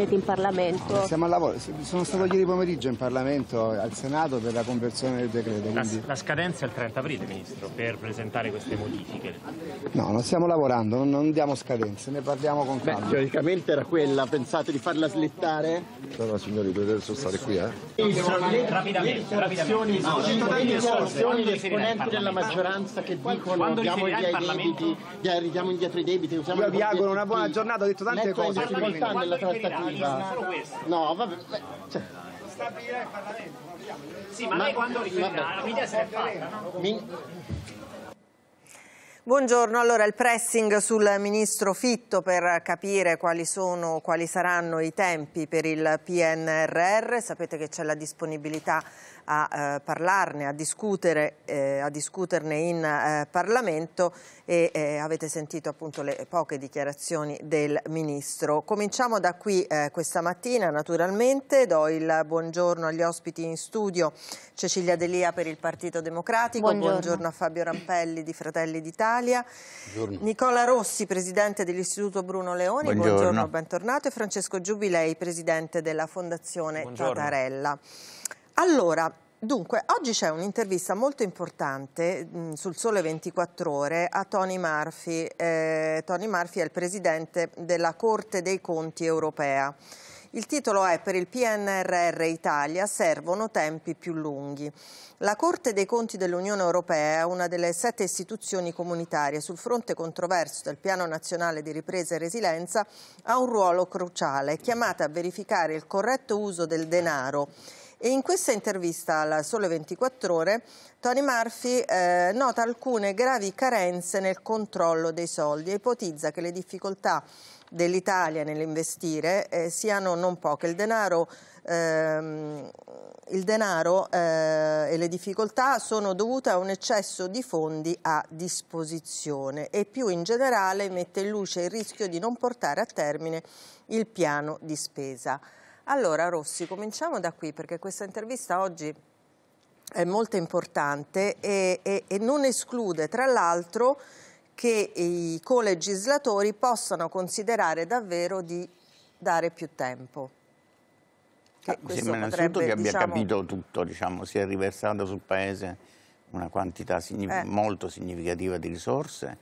siete in Parlamento? Eh, siamo al lavoro, sono stato ieri pomeriggio in Parlamento al Senato per la conversione del decreto. Quindi... La, la, scadenza è il 30 aprile, Ministro, per presentare queste modifiche? No, non stiamo lavorando, non, non diamo scadenze, ne parliamo con calma. Beh, teoricamente era quella, pensate di farla slittare? no signori, dovete adesso stare qui, eh? rapidamente, le rapidamente. No, le degli esponenti della maggioranza che dicono andiamo indietro i debiti, Io vi auguro una buona giornata, ho detto tante cose. Nella trattativa lista, No, vabbè, beh, cioè. Stabilirà il Parlamento, Sì, ma, ma lei quando riferirà? La media se fatta, no? Min... Buongiorno, allora il pressing sul ministro Fitto per capire quali, sono, quali saranno i tempi per il PNRR, sapete che c'è la disponibilità a eh, parlarne, a, discutere, eh, a discuterne in eh, Parlamento e eh, avete sentito appunto le poche dichiarazioni del Ministro. Cominciamo da qui eh, questa mattina naturalmente, do il buongiorno agli ospiti in studio Cecilia Delia per il Partito Democratico, buongiorno, buongiorno a Fabio Rampelli di Fratelli d'Italia, Nicola Rossi Presidente dell'Istituto Bruno Leoni, buongiorno, buongiorno bentornato e Francesco Giubilei Presidente della Fondazione buongiorno. Tatarella. Allora, Dunque, oggi c'è un'intervista molto importante mh, sul Sole 24 Ore a Tony Murphy. Eh, Tony Murphy è il presidente della Corte dei Conti europea. Il titolo è Per il PNRR Italia servono tempi più lunghi. La Corte dei Conti dell'Unione Europea è una delle sette istituzioni comunitarie sul fronte controverso del Piano Nazionale di Ripresa e Resilienza ha un ruolo cruciale, chiamata a verificare il corretto uso del denaro e in questa intervista al Sole 24 Ore, Tony Murphy eh, nota alcune gravi carenze nel controllo dei soldi e ipotizza che le difficoltà dell'Italia nell'investire eh, siano non poche. Il denaro, ehm, il denaro eh, e le difficoltà sono dovute a un eccesso di fondi a disposizione e più in generale mette in luce il rischio di non portare a termine il piano di spesa. Allora Rossi, cominciamo da qui perché questa intervista oggi è molto importante e, e, e non esclude tra l'altro che i colegislatori possano considerare davvero di dare più tempo. Che ah, mi sembra innanzitutto che abbia diciamo... capito tutto, diciamo, si è riversata sul Paese una quantità signif eh. molto significativa di risorse,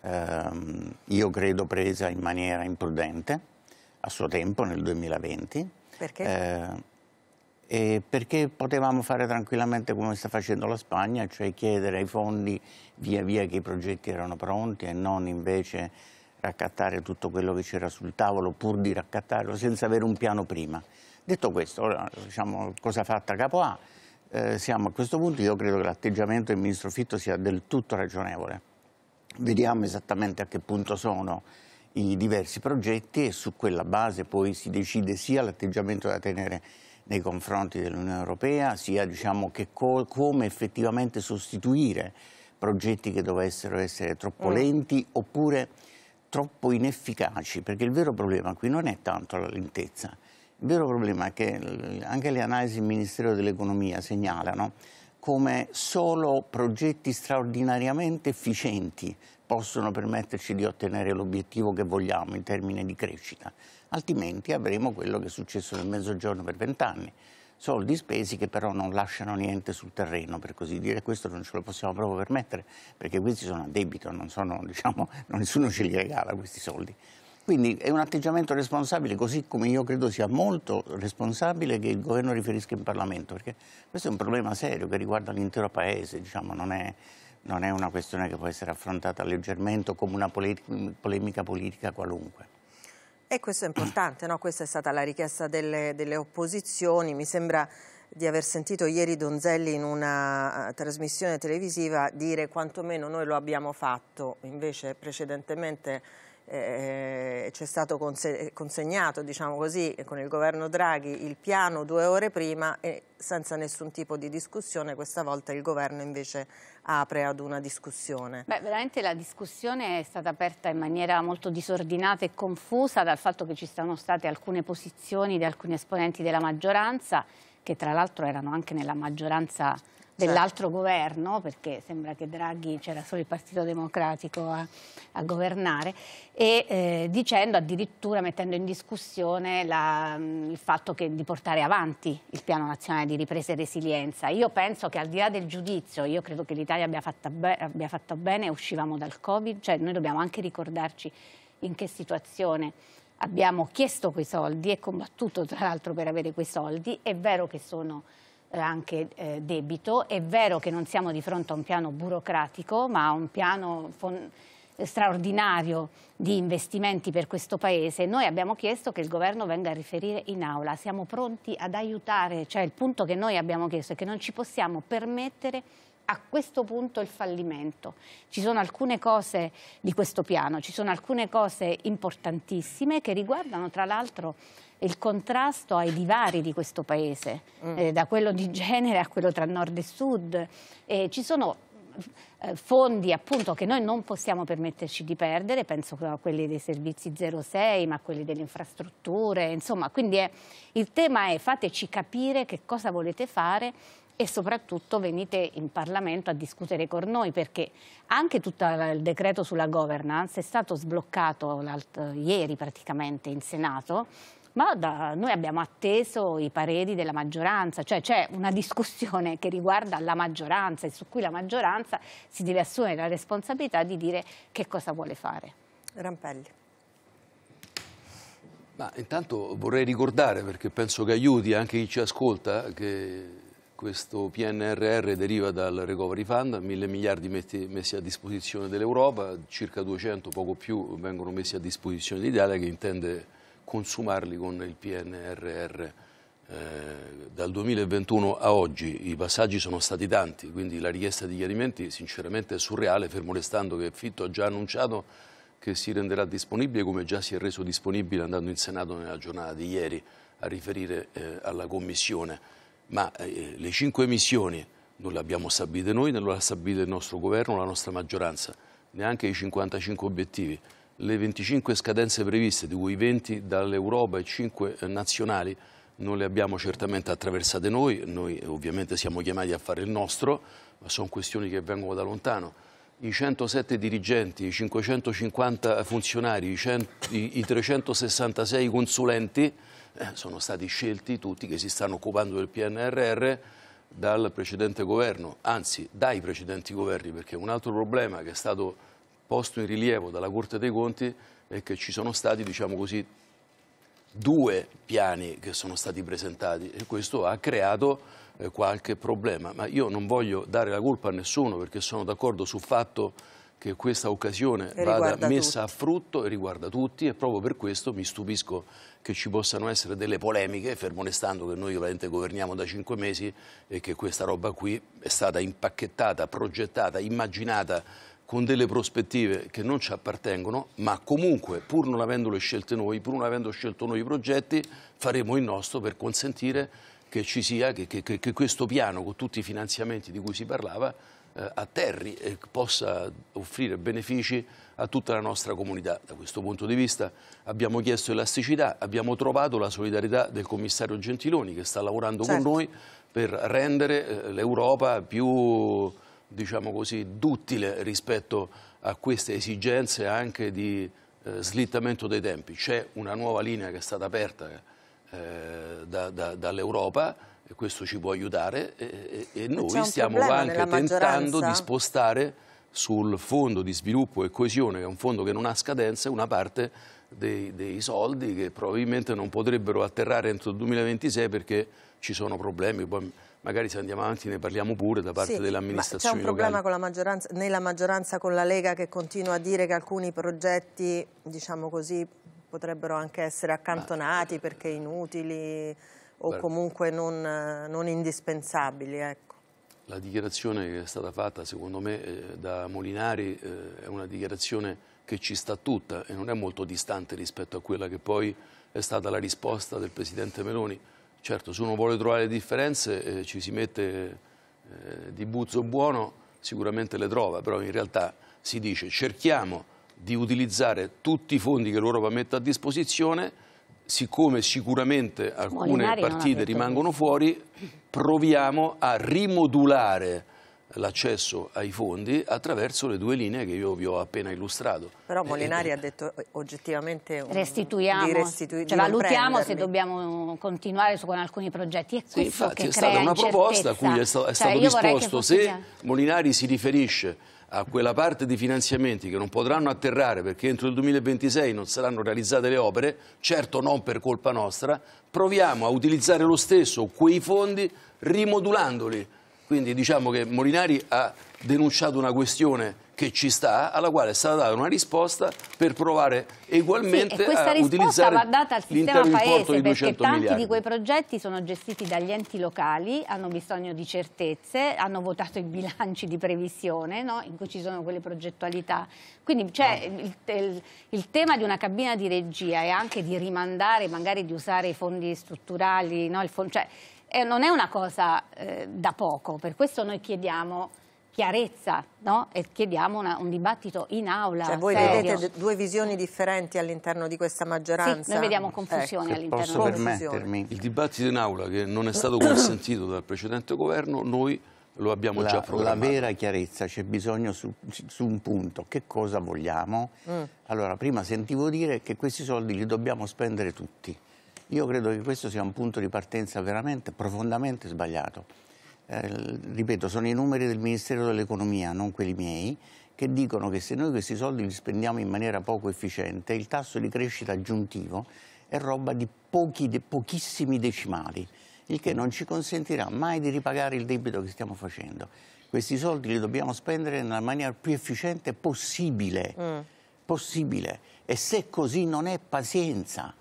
ehm, io credo presa in maniera imprudente a suo tempo nel 2020 perché? Eh, eh, perché potevamo fare tranquillamente come sta facendo la Spagna, cioè chiedere ai fondi via via che i progetti erano pronti e non invece raccattare tutto quello che c'era sul tavolo pur di raccattarlo senza avere un piano prima. Detto questo, ora diciamo cosa fatta capo A, eh, siamo a questo punto, io credo che l'atteggiamento del Ministro Fitto sia del tutto ragionevole. Vediamo esattamente a che punto sono i diversi progetti e su quella base poi si decide sia l'atteggiamento da tenere nei confronti dell'Unione Europea, sia diciamo, co come effettivamente sostituire progetti che dovessero essere troppo mm. lenti oppure troppo inefficaci, perché il vero problema qui non è tanto la lentezza, il vero problema è che eh, anche le analisi del Ministero dell'Economia segnalano come solo progetti straordinariamente efficienti possono permetterci di ottenere l'obiettivo che vogliamo in termini di crescita, altrimenti avremo quello che è successo nel mezzogiorno per vent'anni, soldi spesi che però non lasciano niente sul terreno, per così dire, questo non ce lo possiamo proprio permettere, perché questi sono a debito, non sono, diciamo, nessuno ce li regala questi soldi. Quindi è un atteggiamento responsabile, così come io credo sia molto responsabile che il governo riferisca in Parlamento, perché questo è un problema serio che riguarda l'intero Paese, diciamo, non è non è una questione che può essere affrontata leggermente o come una polemica politica qualunque. E questo è importante, no? questa è stata la richiesta delle, delle opposizioni, mi sembra di aver sentito ieri Donzelli in una eh, trasmissione televisiva dire quantomeno noi lo abbiamo fatto, invece precedentemente eh, eh, c'è stato consegnato diciamo così, con il governo Draghi il piano due ore prima e senza nessun tipo di discussione questa volta il governo invece apre ad una discussione. Beh, veramente la discussione è stata aperta in maniera molto disordinata e confusa dal fatto che ci sono state alcune posizioni di alcuni esponenti della maggioranza che tra l'altro erano anche nella maggioranza Certo. dell'altro governo, perché sembra che Draghi c'era solo il Partito Democratico a, a governare, e eh, dicendo addirittura mettendo in discussione la, mm, il fatto che, di portare avanti il piano nazionale di ripresa e resilienza. Io penso che al di là del giudizio, io credo che l'Italia abbia, abbia fatto bene, uscivamo dal Covid, cioè noi dobbiamo anche ricordarci in che situazione abbiamo chiesto quei soldi e combattuto tra l'altro per avere quei soldi, è vero che sono eh, anche eh, debito. È vero che non siamo di fronte a un piano burocratico, ma a un piano straordinario di investimenti per questo Paese, noi abbiamo chiesto che il Governo venga a riferire in aula, siamo pronti ad aiutare, cioè il punto che noi abbiamo chiesto è che non ci possiamo permettere a questo punto il fallimento. Ci sono alcune cose di questo piano, ci sono alcune cose importantissime che riguardano tra l'altro il contrasto ai divari di questo paese, mm. eh, da quello di genere a quello tra nord e sud. Eh, ci sono eh, fondi appunto che noi non possiamo permetterci di perdere, penso a quelli dei servizi 06, ma a quelli delle infrastrutture, insomma, quindi è, il tema è fateci capire che cosa volete fare e soprattutto venite in Parlamento a discutere con noi perché anche tutto il decreto sulla governance è stato sbloccato ieri praticamente in Senato ma da, noi abbiamo atteso i pareri della maggioranza, cioè c'è una discussione che riguarda la maggioranza e su cui la maggioranza si deve assumere la responsabilità di dire che cosa vuole fare. Rampelli. Ma intanto vorrei ricordare, perché penso che aiuti anche chi ci ascolta, che questo PNRR deriva dal Recovery Fund, mille miliardi metti, messi a disposizione dell'Europa, circa 200, poco più, vengono messi a disposizione dell'Italia che intende consumarli con il PNRR. Eh, dal 2021 a oggi i passaggi sono stati tanti, quindi la richiesta di chiarimenti sinceramente è surreale, fermo restando che Fitto ha già annunciato che si renderà disponibile come già si è reso disponibile andando in Senato nella giornata di ieri a riferire eh, alla Commissione ma eh, le cinque missioni non le abbiamo stabilite noi, non le ha stabilite il nostro governo, la nostra maggioranza, neanche i 55 obiettivi. Le 25 scadenze previste, di cui 20 dall'Europa e 5 eh, nazionali, non le abbiamo certamente attraversate noi, noi ovviamente siamo chiamati a fare il nostro, ma sono questioni che vengono da lontano. I 107 dirigenti, i 550 funzionari, i, 100, i 366 consulenti eh, sono stati scelti tutti che si stanno occupando del PNRR dal precedente governo, anzi dai precedenti governi, perché un altro problema che è stato posto in rilievo dalla Corte dei Conti è che ci sono stati, diciamo così, due piani che sono stati presentati e questo ha creato eh, qualche problema. Ma io non voglio dare la colpa a nessuno perché sono d'accordo sul fatto che questa occasione vada messa tutti. a frutto e riguarda tutti e proprio per questo mi stupisco che ci possano essere delle polemiche, fermo restando che noi ovviamente governiamo da cinque mesi e che questa roba qui è stata impacchettata, progettata, immaginata con delle prospettive che non ci appartengono, ma comunque, pur non avendole scelte noi, pur non avendo scelto noi i progetti, faremo il nostro per consentire che ci sia, che, che, che questo piano, con tutti i finanziamenti di cui si parlava, eh, a e possa offrire benefici a tutta la nostra comunità. Da questo punto di vista abbiamo chiesto elasticità, abbiamo trovato la solidarietà del commissario Gentiloni che sta lavorando certo. con noi per rendere eh, l'Europa più diciamo così, duttile rispetto a queste esigenze anche di eh, slittamento dei tempi. C'è una nuova linea che è stata aperta eh, da, da, dall'Europa questo ci può aiutare e, e noi stiamo anche tentando di spostare sul fondo di sviluppo e coesione, che è un fondo che non ha scadenze, una parte dei, dei, soldi che probabilmente non potrebbero atterrare entro il 2026 perché ci sono problemi. Poi magari se andiamo avanti ne parliamo pure da parte sì, dell'amministrazione. C'è un problema la maggioranza, nella maggioranza con la Lega che continua a dire che alcuni progetti, diciamo così, potrebbero anche essere accantonati ma... perché inutili o comunque non, non indispensabili. Ecco. La dichiarazione che è stata fatta, secondo me, eh, da Molinari eh, è una dichiarazione che ci sta tutta e non è molto distante rispetto a quella che poi è stata la risposta del Presidente Meloni. Certo, se uno vuole trovare le differenze eh, ci si mette eh, di buzzo buono, sicuramente le trova, però in realtà si dice cerchiamo di utilizzare tutti i fondi che l'Europa mette a disposizione siccome sicuramente alcune Molinari partite rimangono questo. fuori, proviamo a rimodulare l'accesso ai fondi attraverso le due linee che io vi ho appena illustrato. Però eh, Molinari eh, ha detto oggettivamente un, restituiamo, restitu- cioè, valutiamo se dobbiamo continuare su, con alcuni progetti. È sì, infatti è stata una proposta a cui è, sta, è cioè, stato risposto. Se Molinari si riferisce a quella parte di finanziamenti che non potranno atterrare perché entro il 2026 non saranno realizzate le opere, certo non per colpa nostra, proviamo a utilizzare lo stesso quei fondi rimodulandoli. Quindi diciamo che Molinari ha denunciato una questione che ci sta, alla quale è stata data una risposta per provare ugualmente sì, e questa risposta va data al sistema paese perché tanti miliardi. di quei progetti sono gestiti dagli enti locali, hanno bisogno di certezze, hanno votato i bilanci di previsione no? in cui ci sono quelle progettualità. Quindi cioè, il, il, il, tema di una cabina di regia e anche di rimandare, magari di usare i fondi strutturali, no? fond cioè, eh, non è una cosa eh, da poco, per questo noi chiediamo chiarezza no? e chiediamo una, un dibattito in aula. Cioè, voi serio. vedete due visioni differenti all'interno di questa maggioranza? Sì, noi vediamo confusione ecco, all'interno. Posso permettermi? Il dibattito in aula che non è stato consentito dal precedente governo, noi lo abbiamo la, già programmato. La vera chiarezza c'è bisogno su, su, un punto, che cosa vogliamo? Mm. Allora, prima sentivo dire che questi soldi li dobbiamo spendere tutti. Io credo che questo sia un punto di partenza veramente profondamente sbagliato eh, ripeto, sono i numeri del Ministero dell'Economia, non quelli miei, che dicono che se noi questi soldi li spendiamo in maniera poco efficiente, il tasso di crescita aggiuntivo è roba di pochi, de, pochissimi decimali, il che non ci consentirà mai di ripagare il debito che stiamo facendo. Questi soldi li dobbiamo spendere nella maniera più efficiente possibile. Mm. possibile. E se così non è pazienza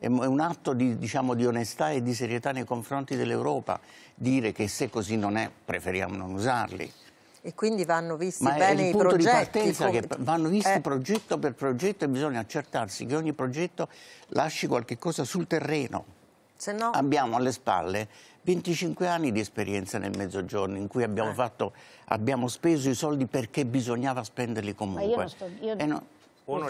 è un atto di, diciamo, di, onestà e di serietà nei confronti dell'Europa dire che se così non è preferiamo non usarli. E quindi vanno visti Ma bene i progetti. Ma è il punto di partenza che vanno visti eh. progetto per progetto e bisogna accertarsi che ogni progetto lasci qualche cosa sul terreno. No... Abbiamo alle spalle 25 anni di esperienza nel mezzogiorno in cui abbiamo, eh. fatto, abbiamo speso i soldi perché bisognava spenderli comunque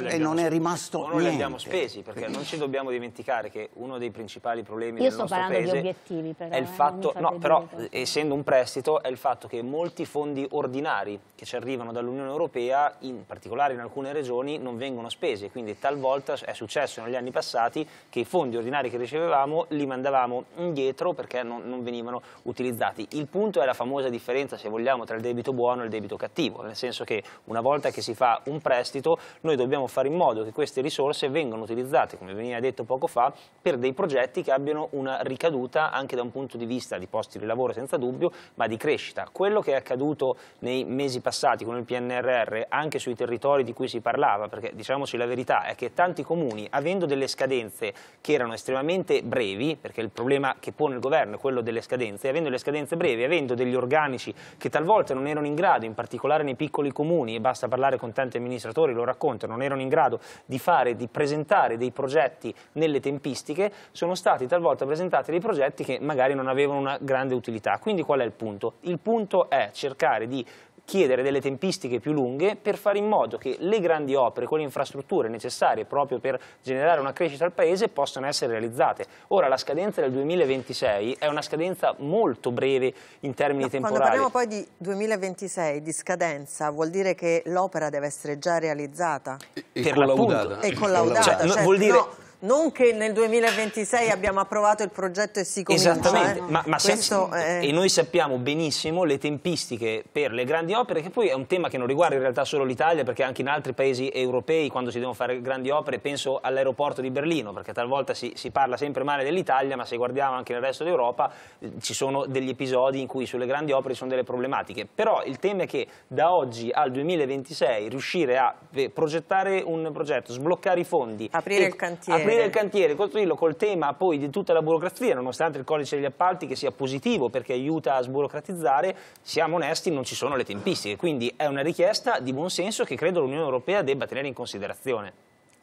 e non è rimasto niente. O non li abbiamo spesi, perché non ci dobbiamo dimenticare che uno dei principali problemi Io del nostro paese... Obiettivi, però, è il eh, fatto, eh, no, però, essendo un prestito, è il fatto che molti fondi ordinari che ci arrivano dall'Unione Europea, in particolare in alcune regioni, non vengono spesi. Quindi talvolta è successo negli anni passati che i fondi ordinari che ricevevamo li mandavamo indietro perché non, non venivano utilizzati. Il punto è la famosa differenza, se vogliamo, tra il debito buono e il debito cattivo, nel senso che una volta che si fa un prestito, noi dobbiamo fare in modo che queste risorse vengano utilizzate, come veniva detto poco fa, per dei progetti che abbiano una ricaduta anche da un punto di vista di posti di lavoro senza dubbio, ma di crescita. Quello che è accaduto nei mesi passati con il PNRR, anche sui territori di cui si parlava, perché diciamoci la verità, è che tanti comuni, avendo delle scadenze che erano estremamente brevi, perché il problema che pone il governo è quello delle scadenze, avendo le scadenze brevi, avendo degli organici che talvolta non erano in grado, in particolare nei piccoli comuni, e basta parlare con tanti amministratori, lo raccontano, non erano in grado di fare, di presentare dei progetti nelle tempistiche, sono stati talvolta presentati dei progetti che magari non avevano una grande utilità. Quindi qual è il punto? Il punto è cercare di chiedere delle tempistiche più lunghe per fare in modo che le grandi opere, con le infrastrutture necessarie proprio per generare una crescita al Paese possano essere realizzate. Ora la scadenza del 2026 è una scadenza molto breve in termini no, temporali. Quando parliamo poi di 2026, di scadenza, vuol dire che l'opera deve essere già realizzata? E, e per collaudata. E collaudata. Cioè, cioè, vuol dire... No, non che nel 2026 abbiamo approvato il progetto e si comincia. Esattamente, eh. ma, ma Questo, se, e noi sappiamo benissimo le tempistiche per le grandi opere, che poi è un tema che non riguarda in realtà solo l'Italia, perché anche in altri paesi europei quando si devono fare grandi opere, penso all'aeroporto di Berlino, perché talvolta si, si parla sempre male dell'Italia, ma se guardiamo anche nel resto d'Europa eh, ci sono degli episodi in cui sulle grandi opere ci sono delle problematiche, però il tema è che da oggi al 2026 riuscire a eh, progettare un progetto, sbloccare i fondi, aprire il cantiere, aprire il cantiere, costruirlo col tema poi di tutta la burocrazia, nonostante il codice degli appalti che sia positivo perché aiuta a sburocratizzare, siamo onesti, non ci sono le tempistiche, quindi è una richiesta di buonsenso che credo l'Unione Europea debba tenere in considerazione.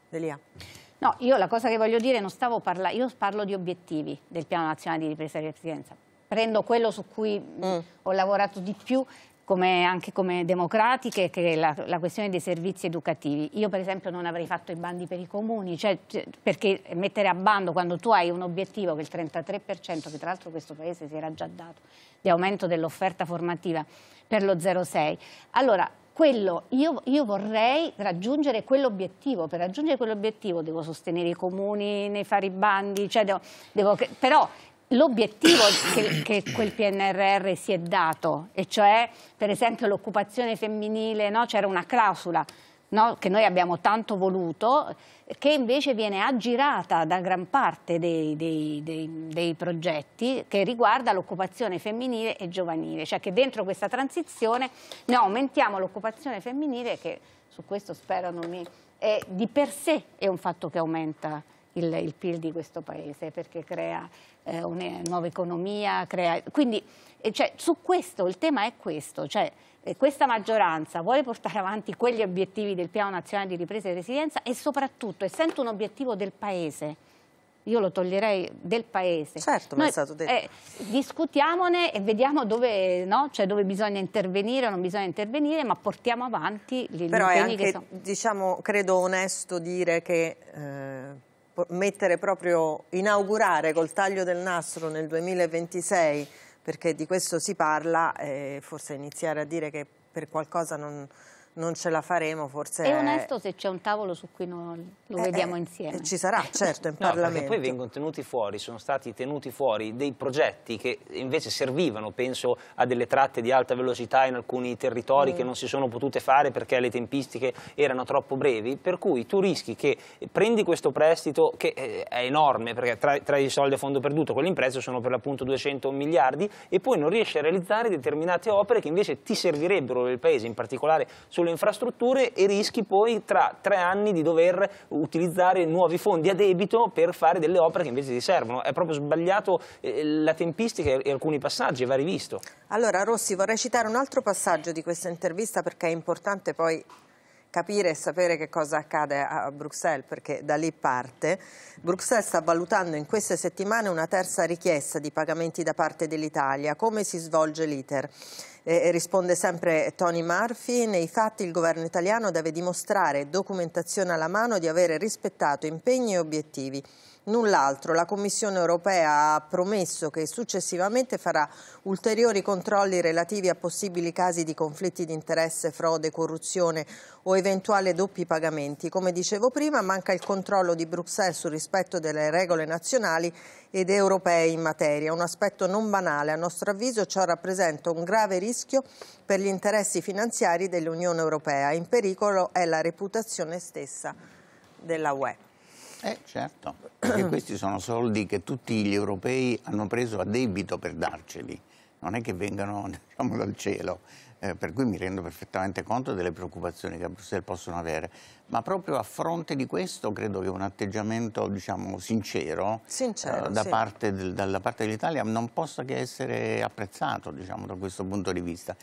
Delia. No, io la cosa che voglio dire, non stavo parlando, io parlo di obiettivi del Piano Nazionale di Ripresa e Resilienza, prendo quello su cui mm. ho lavorato di più come, anche come democratiche, che è la, la, questione dei servizi educativi. Io per esempio non avrei fatto i bandi per i comuni, cioè, cioè perché mettere a bando quando tu hai un obiettivo che il 33%, che tra l'altro questo Paese si era già dato, di aumento dell'offerta formativa per lo 0,6. Allora, quello, io, io, vorrei raggiungere quell'obiettivo, per raggiungere quell'obiettivo devo sostenere i comuni nei fare i bandi, cioè devo, devo, però l'obiettivo che, che, quel PNRR si è dato, e cioè per esempio l'occupazione femminile, no? c'era una clausola no? che noi abbiamo tanto voluto, che invece viene aggirata da gran parte dei, dei, dei, dei progetti che riguarda l'occupazione femminile e giovanile, cioè che dentro questa transizione noi aumentiamo l'occupazione femminile che su questo spero non mi... È, di per sé è un fatto che aumenta il, il PIL di questo paese perché crea eh, una nuova economia, crea... quindi cioè, su questo il tema è questo, cioè eh, questa maggioranza vuole portare avanti quegli obiettivi del piano nazionale di ripresa e resilienza e soprattutto essendo un obiettivo del paese io lo toglierei del paese. Certo, Noi, ma è stato detto. Eh, discutiamone e vediamo dove, no? cioè, dove, bisogna intervenire o non bisogna intervenire, ma portiamo avanti gli Però impegni anche, che sono. Però è diciamo, credo onesto dire che... Eh mettere proprio, inaugurare col taglio del nastro nel 2026, perché di questo si parla, eh, forse iniziare a dire che per qualcosa non, non ce la faremo forse... È onesto se c'è un tavolo su cui non lo eh, vediamo eh, insieme. Ci sarà, eh. certo, in no, Parlamento. poi vengono tenuti fuori, sono stati tenuti fuori dei progetti che invece servivano, penso a delle tratte di alta velocità in alcuni territori mm. che non si sono potute fare perché le tempistiche erano troppo brevi, per cui tu rischi che prendi questo prestito che eh, è enorme perché tra, tra i soldi a fondo perduto con l'impresa sono per l'appunto 200 miliardi e poi non riesci a realizzare determinate opere che invece ti servirebbero nel paese, in particolare sulle sulle infrastrutture e rischi poi tra tre anni di dover utilizzare nuovi fondi a debito per fare delle opere che invece ti servono. È proprio sbagliato eh, la tempistica e alcuni passaggi, va rivisto. Allora Rossi vorrei citare un altro passaggio di questa intervista perché è importante poi capire e sapere che cosa accade a Bruxelles perché da lì parte. Bruxelles sta valutando in queste settimane una terza richiesta di pagamenti da parte dell'Italia. Come si svolge l'iter? Eh, risponde sempre Tony Murphy, nei fatti il governo italiano deve dimostrare, documentazione alla mano, di avere rispettato impegni e obiettivi null'altro. La Commissione europea ha promesso che successivamente farà ulteriori controlli relativi a possibili casi di conflitti di interesse, frode, corruzione o eventuali doppi pagamenti. Come dicevo prima, manca il controllo di Bruxelles sul rispetto delle regole nazionali ed europee in materia, un aspetto non banale. A nostro avviso ciò rappresenta un grave rischio per gli interessi finanziari dell'Unione Europea. In pericolo è la reputazione stessa della UE. Eh certo, perché questi sono soldi che tutti gli europei hanno preso a debito per darceli, non è che vengano diciamo, dal cielo, eh, per cui mi rendo perfettamente conto delle preoccupazioni che a Bruxelles possono avere, ma proprio a fronte di questo credo che un atteggiamento diciamo, sincero, sincero eh, da sì. parte del, dalla parte dell'Italia non possa che essere apprezzato diciamo, da questo punto di vista.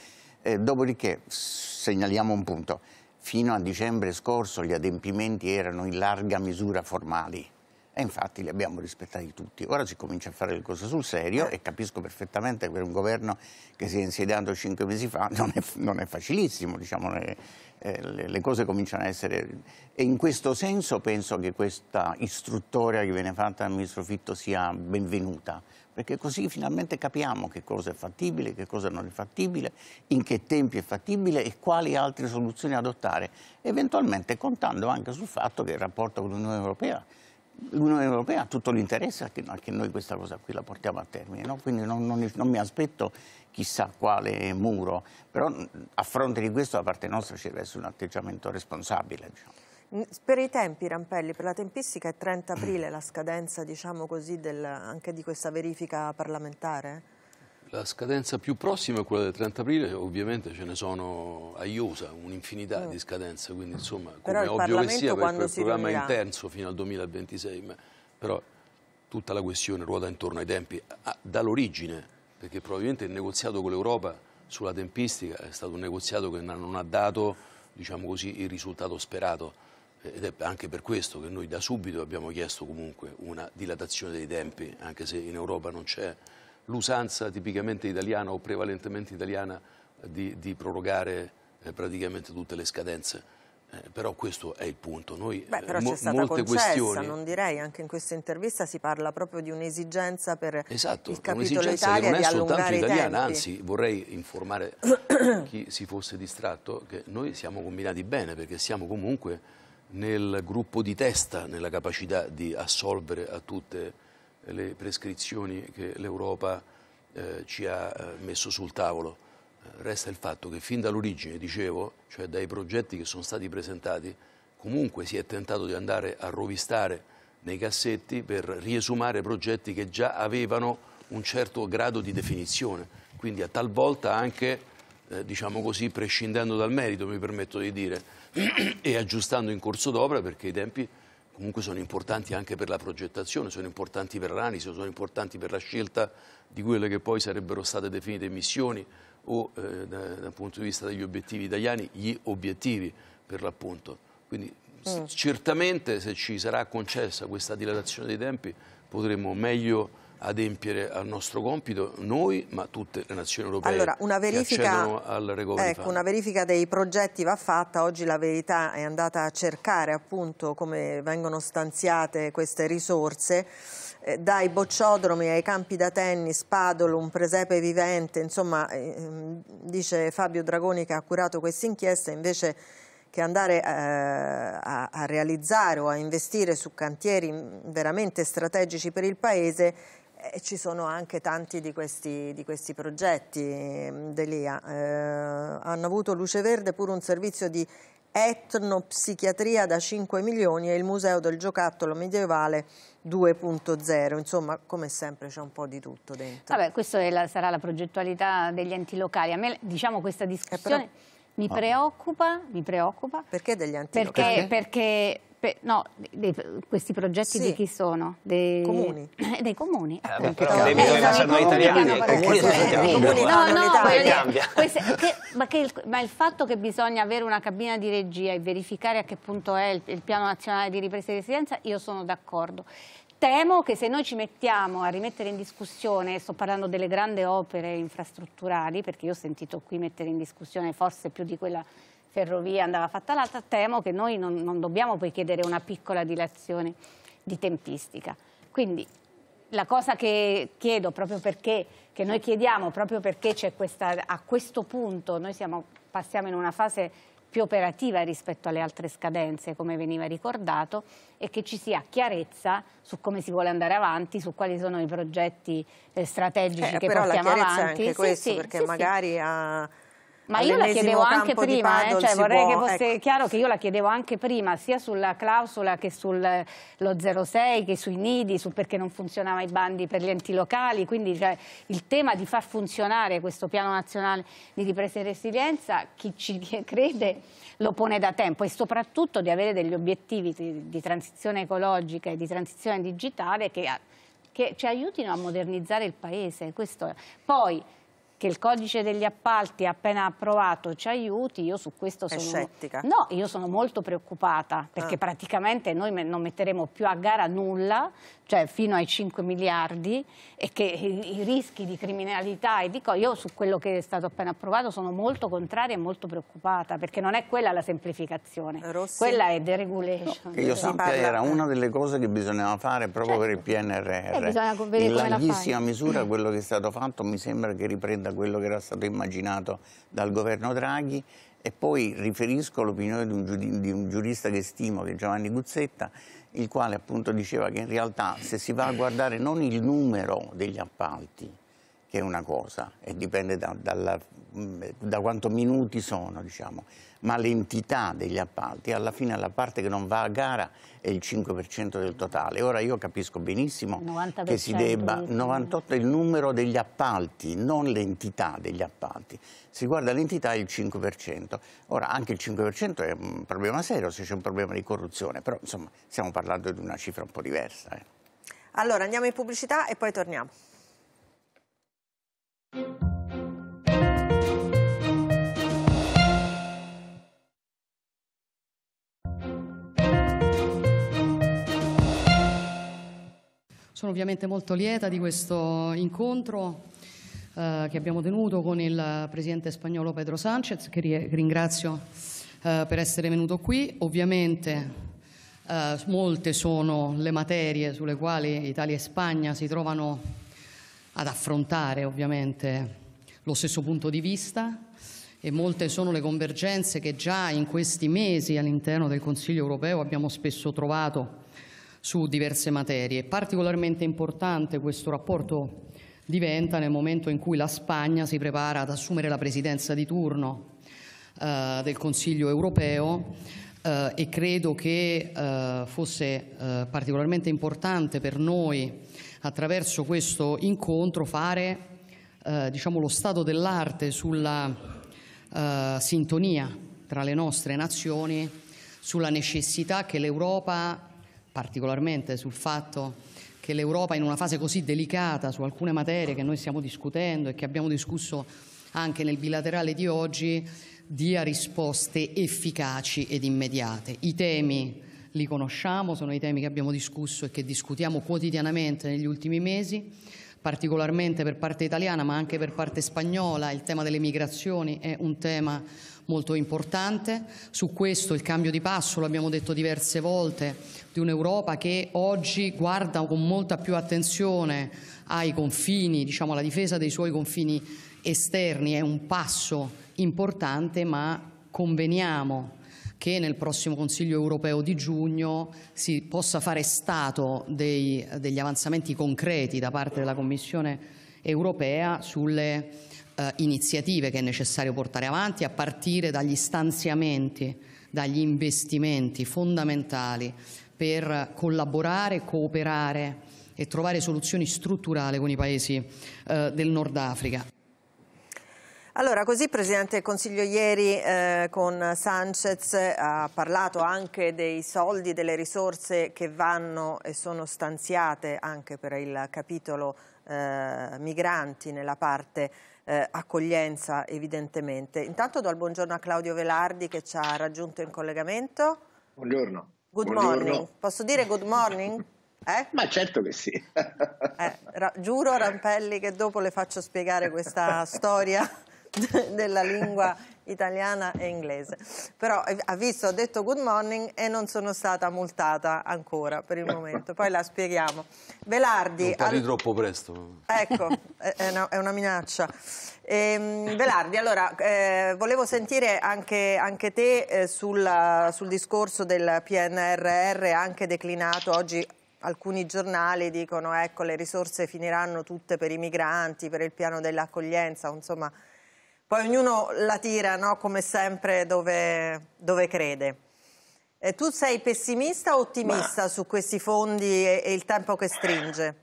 Eh, dopodiché segnaliamo un punto Fino a dicembre scorso gli adempimenti erano in larga misura formali. E infatti li abbiamo rispettati tutti. Ora si comincia a fare le cose sul serio eh. e capisco perfettamente che per un governo che si è insediato cinque mesi fa non è, non è facilissimo, diciamo, le, eh, le, cose cominciano a essere... E in questo senso penso che questa istruttoria che viene fatta dal Ministro Fitto sia benvenuta, perché così finalmente capiamo che cosa è fattibile, che cosa non è fattibile, in che tempi è fattibile e quali altre soluzioni adottare, eventualmente contando anche sul fatto che il rapporto con l'Unione Europea l'Unione Europea ha tutto l'interesse a che, noi questa cosa qui la portiamo a termine, no? quindi non, non, non, mi aspetto chissà quale muro, però a fronte di questo da parte nostra ci deve essere un atteggiamento responsabile. Diciamo. Mm, per i tempi, Rampelli, per la tempistica è 30 aprile la scadenza diciamo così, del, anche di questa verifica parlamentare? La scadenza più prossima è quella del 30 aprile, ovviamente ce ne sono a IOSA un'infinità mm. di scadenze, quindi insomma come è ovvio che sia perché il programma è intenso fino al 2026, ma, però tutta la questione ruota intorno ai tempi, ah, dall'origine, perché probabilmente il negoziato con l'Europa sulla tempistica è stato un negoziato che non ha dato diciamo così, il risultato sperato ed è anche per questo che noi da subito abbiamo chiesto comunque una dilatazione dei tempi, anche se in Europa non c'è l'usanza tipicamente italiana o prevalentemente italiana di, di prorogare eh, praticamente tutte le scadenze. Eh, però questo è il punto. Noi, Beh, eh, però c'è stata molte concessa, questioni... non direi, anche in questa intervista si parla proprio di un'esigenza per esatto, il capitolo Italia non è soltanto italiana, anzi vorrei informare chi si fosse distratto che noi siamo combinati bene perché siamo comunque nel gruppo di testa, nella capacità di assolvere a tutte le le prescrizioni che l'Europa eh, ci ha eh, messo sul tavolo. Eh, resta il fatto che fin dall'origine, dicevo, cioè dai progetti che sono stati presentati, comunque si è tentato di andare a rovistare nei cassetti per riesumare progetti che già avevano un certo grado di definizione, quindi a talvolta anche, eh, diciamo così, prescindendo dal merito, mi permetto di dire, e aggiustando in corso d'opera perché i tempi comunque sono importanti anche per la progettazione, sono importanti per l'analisi, sono importanti per la scelta di quelle che poi sarebbero state definite missioni o eh, da, dal punto di vista degli obiettivi italiani, gli obiettivi per l'appunto. Quindi mm. certamente se ci sarà concessa questa dilatazione dei tempi potremo meglio adempiere al nostro compito noi, ma tutte le nazioni europee allora, una verifica, al ecco, Una verifica dei progetti va fatta, oggi la verità è andata a cercare appunto come vengono stanziate queste risorse eh, dai bocciodromi ai campi da tennis, Padolum, Presepe Vivente, insomma eh, mm, dice Fabio Dragoni che ha curato questa inchiesta, invece che andare eh, a, a realizzare o a investire su cantieri mm, veramente strategici per il Paese e ci sono anche tanti di questi, di questi progetti, mm, Delia. Eh, hanno avuto luce verde pure un servizio di etnopsichiatria da 5 milioni e il Museo del Giocattolo Medievale 2.0, insomma come sempre c'è un po' di tutto dentro. Vabbè, questa sarà la progettualità degli enti locali, a me diciamo questa eh, discussione mi, ah. preoccupa, mi preoccupa, Perché degli enti perché, locali? Perché no, dei, questi progetti sì. di chi sono? Dei comuni. dei comuni. Eh, beh, però no. devi eh, noi italiani, i comuni no, no, dire, ma, che il, ma, il, fatto che bisogna avere una cabina di regia e verificare a che punto è il, il piano nazionale di ripresa e residenza, io sono d'accordo temo che se noi ci mettiamo a rimettere in discussione, sto parlando delle grandi opere infrastrutturali, perché io ho sentito qui mettere in discussione forse più di quella ferrovia andava fatta l'altra, temo che noi non, non dobbiamo poi chiedere una piccola dilazione di tempistica. Quindi la cosa che chiedo proprio perché, che noi chiediamo proprio perché c'è questa, a questo punto noi siamo, passiamo in una fase più operativa rispetto alle altre scadenze, come veniva ricordato, e che ci sia chiarezza su come si vuole andare avanti, su quali sono i progetti eh, strategici eh, che portiamo avanti. Però la avanti. è anche questo, sì, sì, perché sì, magari a ma io la chiedevo anche prima, eh, cioè vorrei può, che fosse ecco. chiaro che io la chiedevo anche prima, sia sulla clausola che sullo 06, che sui nidi, sul perché non funzionavano i bandi per gli enti locali, quindi cioè, il tema di far funzionare questo piano nazionale di ripresa e resilienza, chi ci crede lo pone da tempo e soprattutto di avere degli obiettivi di, di transizione ecologica e di transizione digitale che, che ci aiutino a modernizzare il Paese. Questo. Poi, che il codice degli appalti appena approvato ci aiuti, io su questo sono... scettica? No, io sono molto preoccupata perché ah. praticamente noi non metteremo più a gara nulla, cioè fino ai 5 miliardi e che i, rischi di criminalità e dico io su quello che è stato appena approvato sono molto contraria e molto preoccupata perché non è quella la semplificazione, Rossi. quella è deregulation. No, che io sappia parla... era una delle cose che bisognava fare proprio certo. per il certo. PNRR. Eh, In larghissima misura quello che è stato fatto mi sembra che riprenda da quello che era stato immaginato dal governo Draghi e poi riferisco l'opinione di, di, un giurista che stimo, che è Giovanni Guzzetta, il quale appunto diceva che in realtà se si va a guardare non il numero degli appalti, che è una cosa e dipende da, dalla, mm, da quanto minuti sono, diciamo. ma l'entità degli appalti, alla fine la parte che non va a gara è il 5% del totale. Ora io capisco benissimo che si debba, 98 il numero degli appalti, non l'entità degli appalti, si guarda l'entità è il 5%. Ora anche il 5% è un problema serio se c'è un problema di corruzione, però insomma stiamo parlando di una cifra un po' diversa. Eh. Allora andiamo in pubblicità e poi torniamo. Sono ovviamente molto lieta di questo incontro eh, che abbiamo tenuto con il presidente spagnolo Pedro Sanchez, che ringrazio eh, per essere venuto qui. Ovviamente eh, molte sono le materie sulle quali Italia e Spagna si trovano ad affrontare ovviamente lo stesso punto di vista e molte sono le convergenze che già in questi mesi all'interno del Consiglio europeo abbiamo spesso trovato su diverse materie. Particolarmente importante questo rapporto diventa nel momento in cui la Spagna si prepara ad assumere la presidenza di turno eh, del Consiglio europeo eh, e credo che eh, fosse eh, particolarmente importante per noi attraverso questo incontro fare eh, diciamo, lo stato dell'arte sulla eh, sintonia tra le nostre nazioni, sulla necessità che l'Europa, particolarmente sul fatto che l'Europa in una fase così delicata su alcune materie che noi stiamo discutendo e che abbiamo discusso anche nel bilaterale di oggi, dia risposte efficaci ed immediate. I temi li conosciamo, sono i temi che abbiamo discusso e che discutiamo quotidianamente negli ultimi mesi, particolarmente per parte italiana ma anche per parte spagnola il tema delle migrazioni è un tema molto importante. Su questo il cambio di passo, lo abbiamo detto diverse volte, di un'Europa che oggi guarda con molta più attenzione ai confini, diciamo alla difesa dei suoi confini esterni, è un passo importante ma conveniamo che nel prossimo Consiglio europeo di giugno si possa fare stato dei, degli avanzamenti concreti da parte della Commissione europea sulle eh, iniziative che è necessario portare avanti a partire dagli stanziamenti, dagli investimenti fondamentali per collaborare, cooperare e trovare soluzioni strutturali con i paesi eh, del Nord Africa. Allora, così Presidente del Consiglio ieri eh, con Sanchez eh, ha parlato anche dei soldi, delle risorse che vanno e sono stanziate anche per il capitolo eh, migranti nella parte eh, accoglienza evidentemente. Intanto do il buongiorno a Claudio Velardi che ci ha raggiunto in collegamento. Buongiorno. Good buongiorno. morning. Posso dire good morning? Eh? Ma certo che sì. eh, giuro Rampelli che dopo le faccio spiegare questa storia della lingua italiana e inglese. Però eh, ha visto, ho detto good morning e non sono stata multata ancora per il momento, poi la spieghiamo. Velardi... Non al... troppo presto. Ecco, è una, è una minaccia. Ehm, Velardi, allora, eh, volevo sentire anche, anche te eh, sul, sul discorso del PNRR, anche declinato oggi alcuni giornali dicono ecco le risorse finiranno tutte per i migranti, per il piano dell'accoglienza, insomma poi ognuno la tira, no? come sempre, dove, dove crede. E tu sei pessimista o ottimista Ma... su questi fondi e, e il tempo che stringe?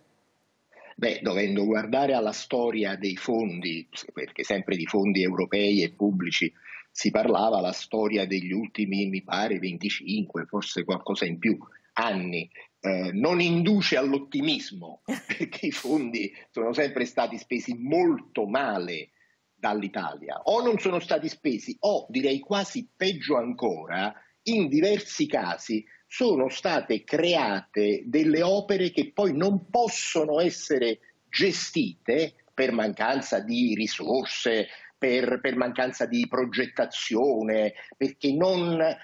Beh, dovendo guardare alla storia dei fondi, perché sempre di fondi europei e pubblici si parlava, la storia degli ultimi, mi pare, 25, forse qualcosa in più, anni, eh, non induce all'ottimismo, perché i fondi sono sempre stati spesi molto male dall'Italia o non sono stati spesi o direi quasi peggio ancora in diversi casi sono state create delle opere che poi non possono essere gestite per mancanza di risorse, per, per mancanza di progettazione, perché non, eh,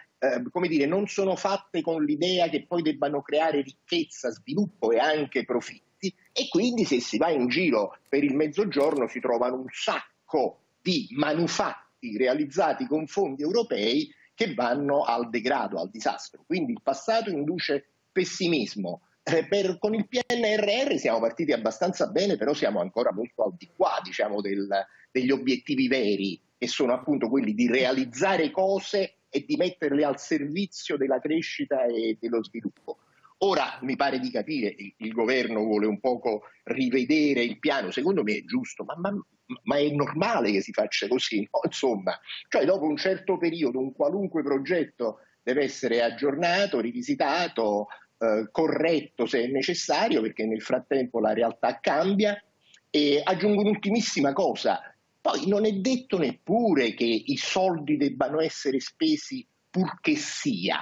come dire, non sono fatte con l'idea che poi debbano creare ricchezza, sviluppo e anche profitti. E quindi se si va in giro per il mezzogiorno si trovano un sacco blocco di manufatti realizzati con fondi europei che vanno al degrado, al disastro. Quindi il passato induce pessimismo. Eh, per, con il PNRR siamo partiti abbastanza bene, però siamo ancora molto al di qua diciamo, del, degli obiettivi veri, che sono appunto quelli di realizzare cose e di metterle al servizio della crescita e dello sviluppo. Ora mi pare di capire, il, il governo vuole un poco rivedere il piano, secondo me è giusto, ma, ma ma è normale che si faccia così, no? insomma, cioè dopo un certo periodo un qualunque progetto deve essere aggiornato, rivisitato, eh, corretto se è necessario, perché nel frattempo la realtà cambia. E aggiungo un'ultimissima cosa, poi non è detto neppure che i soldi debbano essere spesi purché sia,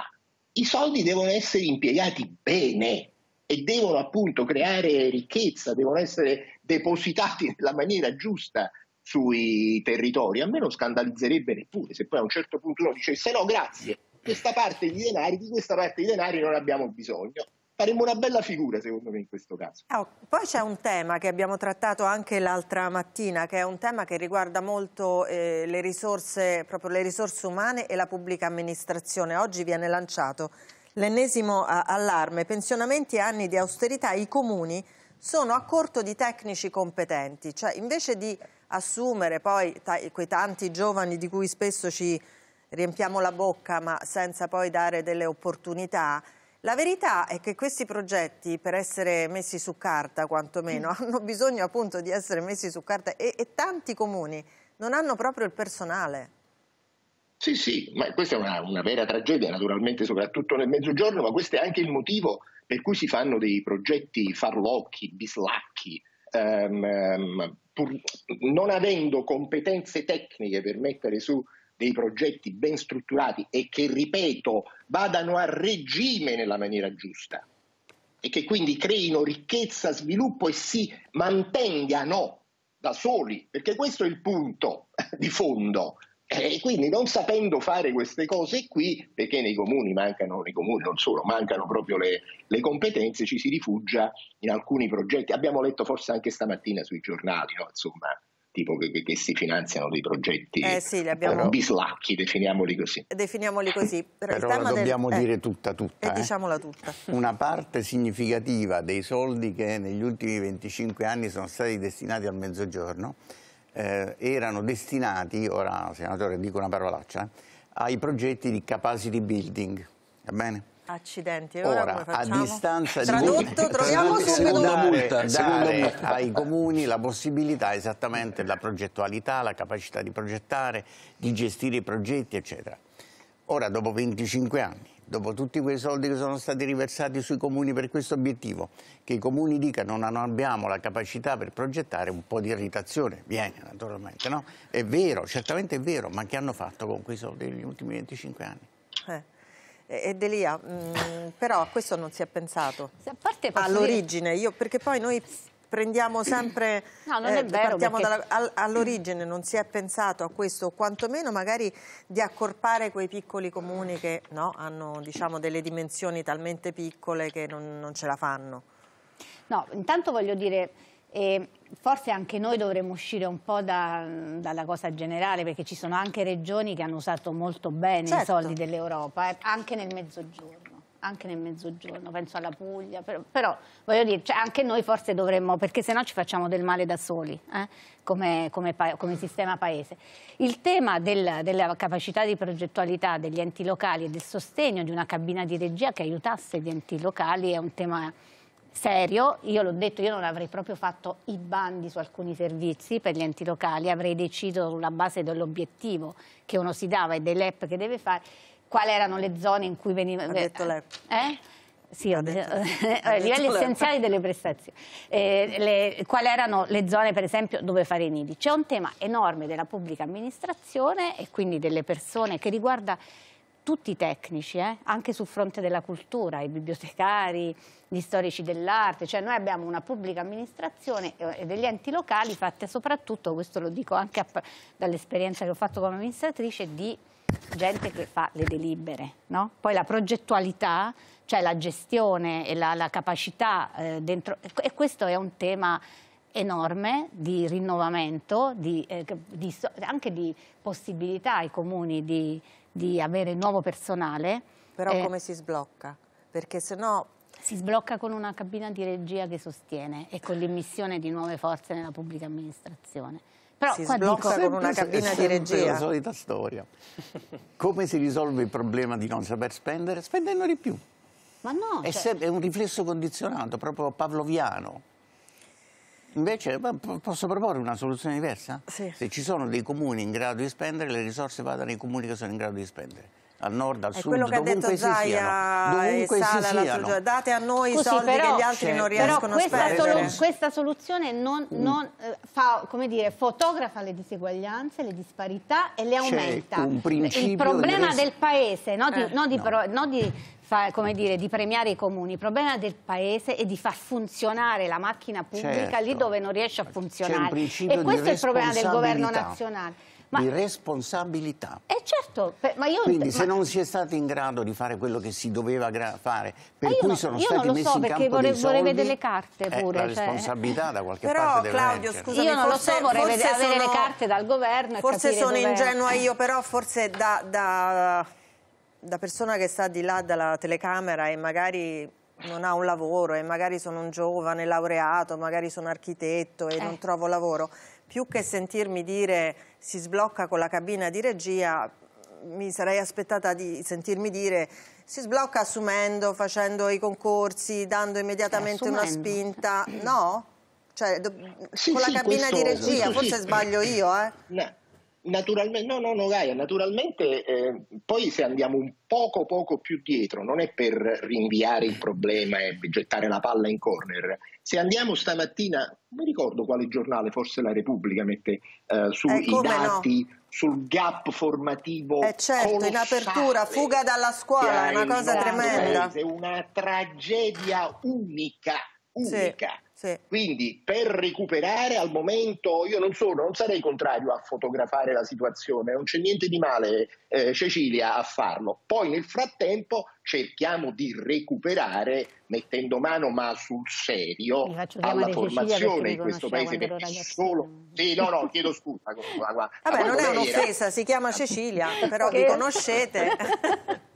i soldi devono essere impiegati bene e devono appunto creare ricchezza, devono essere depositati nella maniera giusta sui territori, a me non scandalizzerebbe neppure se poi a un certo punto uno dicesse no grazie, questa parte di denari, di questa parte di denari non abbiamo bisogno faremmo una bella figura secondo me in questo caso. Oh, poi c'è un tema che abbiamo trattato anche l'altra mattina, che è un tema che riguarda molto eh, le, risorse, proprio le risorse umane e la pubblica amministrazione. Oggi viene lanciato l'ennesimo allarme, pensionamenti e anni di austerità, i comuni sono a corto di tecnici competenti, cioè invece di assumere poi quei tanti giovani di cui spesso ci riempiamo la bocca ma senza poi dare delle opportunità, la verità è che questi progetti, per essere messi su carta quantomeno, mm. hanno bisogno appunto di essere messi su carta e, e tanti comuni non hanno proprio il personale. Sì, sì, ma questa è una, una vera tragedia naturalmente, soprattutto nel mezzogiorno, ma questo è anche il motivo per cui si fanno dei progetti farlocchi, bislacchi, ehm, ehm, pur, non avendo competenze tecniche per mettere su dei progetti ben strutturati e che, ripeto, vadano a regime nella maniera giusta e che quindi creino ricchezza, sviluppo e si mantengano da soli, perché questo è il punto di fondo. Eh, e quindi non sapendo fare queste cose qui, perché nei comuni mancano, nei comuni non solo, mancano proprio le, le competenze, ci si rifugia in alcuni progetti. Abbiamo letto forse anche stamattina sui giornali, no? insomma, tipo che, che, si finanziano dei progetti eh sì, abbiamo... Eh, bislacchi, definiamoli così. Definiamoli così. Però la dobbiamo del... Eh, dire eh, tutta tutta. Eh. diciamola tutta. Una parte significativa dei soldi che negli ultimi 25 anni sono stati destinati al mezzogiorno eh, erano destinati, ora senatore dico una parolaccia, eh, ai progetti di capacity building, va bene? Accidenti, ora, ora a distanza di Tradotto, troviamo subito multa. Dare ai comuni la possibilità esattamente la progettualità, la capacità di progettare, di gestire i progetti, eccetera. Ora, dopo 25 anni, dopo tutti quei soldi che sono stati riversati sui comuni per questo obiettivo, che i comuni dicano che non abbiamo la capacità per progettare, un po' di irritazione viene naturalmente, no? È vero, certamente è vero, ma che hanno fatto con quei soldi negli ultimi 25 anni? Eh. Ed Elia, mh, mm, però a questo non si è pensato. all'origine, perché poi noi prendiamo sempre no, non eh, è vero, partiamo perché... dalla, all'origine non si è pensato a questo o quantomeno magari di accorpare quei piccoli comuni che no, hanno diciamo, delle dimensioni talmente piccole che non, non, ce la fanno no intanto voglio dire eh, forse anche noi dovremmo uscire un po' da, dalla cosa generale perché ci sono anche regioni che hanno usato molto bene certo. i soldi dell'Europa eh, anche nel mezzogiorno anche nel mezzogiorno, penso alla Puglia, però, però voglio dire, cioè anche noi forse dovremmo, perché sennò ci facciamo del male da soli, eh? come, come, come, sistema paese. Il tema del, della capacità di progettualità degli enti locali e del sostegno di una cabina di regia che aiutasse gli enti locali è un tema serio, io l'ho detto, io non avrei proprio fatto i bandi su alcuni servizi per gli enti locali, avrei deciso sulla base dell'obiettivo che uno si dava e dell'app che deve fare quali erano le zone in cui veniva... Ha detto eh, lei. Eh? Sì, ho detto, a livelli essenziali delle prestazioni. Eh, quali erano le zone, per esempio, dove fare i nidi? C'è un tema enorme della pubblica amministrazione e quindi delle persone che riguarda tutti i tecnici, eh? anche sul fronte della cultura, i bibliotecari, gli storici dell'arte, cioè noi abbiamo una pubblica amministrazione eh, e degli enti locali fatte soprattutto, questo lo dico anche dall'esperienza che ho fatto come amministratrice, di gente che fa le delibere, no? Poi la progettualità, cioè la gestione e la, la capacità eh, dentro... E questo è un tema enorme di rinnovamento, di, eh, di, anche di possibilità ai comuni di, di avere nuovo personale. Però eh, come si sblocca? Perché se si sblocca con una cabina di regia che sostiene e con l'immissione di nuove forze nella pubblica amministrazione. Però si sblocca dico... con una cabina di regia. È la solita storia. Come si risolve il problema di non saper spendere? Spendendo di più. Ma no. È, cioè... è un riflesso condizionato, proprio pavloviano. Invece posso proporre una soluzione diversa? Sì. Se ci sono dei comuni in grado di spendere, le risorse vadano ai comuni che sono in grado di spendere al nord, al è sud, quello che ha detto si Zaia dovunque Sala, si siano. Date a noi Scusi, i soldi però, che gli altri certo. non riescono a spendere. Solu questa soluzione non, mm. non eh, fa, come dire, fotografa le diseguaglianze, le disparità e le aumenta. Il problema del paese, no di, eh, no di, no. Però, no di Fa, come dire, di premiare i comuni. Il problema del paese è di far funzionare la macchina pubblica certo. lì dove non riesce a funzionare. E questo è il problema del governo nazionale ma... di responsabilità. Eh certo, ma io... Quindi se non si è stati in grado di fare quello che si doveva fare, per cui non, sono stati messi so, in campo vorrei, dei soldi... Io non lo so, perché vorrei vedere carte eh, pure. Eh, la cioè... responsabilità da qualche Però, parte Claudio, essere. scusami, Io non forse, lo so, vorrei vedere, sono... le carte dal governo Forse sono ingenua io, però forse da, da, da persona che sta di là dalla telecamera e magari non ha un lavoro e magari sono un giovane laureato, magari sono architetto e eh. non trovo lavoro più che sentirmi dire si sblocca con la cabina di regia, mi sarei aspettata di sentirmi dire si sblocca assumendo, facendo i concorsi, dando immediatamente cioè, assumendo. una spinta, no? Cioè, sì, con la cabina questo, di regia, forse sì. sbaglio io, eh? No. Naturalmente, no, no, no, Gaia, naturalmente eh, poi se andiamo un poco, poco più dietro, non è per rinviare il problema e gettare la palla in corner, se andiamo stamattina, non mi ricordo quale giornale, forse la Repubblica mette eh, sui eh, dati, no. sul gap formativo. Eh certo, in apertura, fuga dalla scuola, è una cosa tremenda. È una tragedia unica, unica. Sì sì. Quindi per recuperare al momento io non sono, non sarei contrario a fotografare la situazione, non c'è niente di male eh, Cecilia a farlo. Poi nel frattempo cerchiamo di recuperare mettendo mano ma sul serio alla formazione in questo paese perché solo sì no no chiedo scusa vabbè non è un'offesa si chiama Cecilia però che... vi conoscete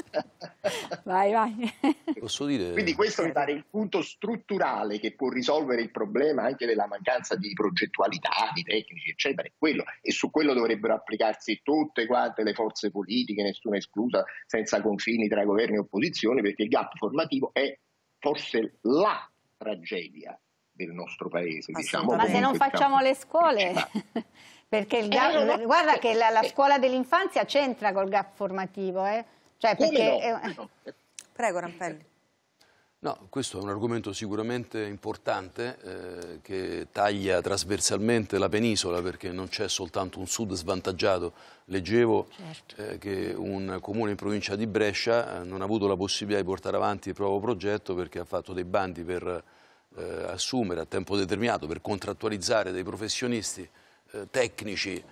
vai, vai. Posso dire... Quindi questo mi pare il punto strutturale che può risolvere il problema anche della mancanza di progettualità, di tecnici, eccetera, è quello. E su quello dovrebbero applicarsi tutte quante le forze politiche, nessuna esclusa, senza confini tra governo e opposizione, perché il gap formativo è forse la tragedia del nostro paese. Diciamo, ma se non facciamo le scuole... Eh, perché il eh, gap, eh, guarda che la, la eh. scuola dell'infanzia c'entra col gap formativo, eh? Cioè, perché... no? Prego, Rampelli. No, questo è un argomento sicuramente importante eh, che taglia trasversalmente la penisola perché non c'è soltanto un sud svantaggiato. Leggevo certo. eh, che un comune in provincia di Brescia eh, non ha avuto la possibilità di portare avanti il proprio progetto perché ha fatto dei bandi per eh, assumere a tempo determinato, per contrattualizzare dei professionisti eh, tecnici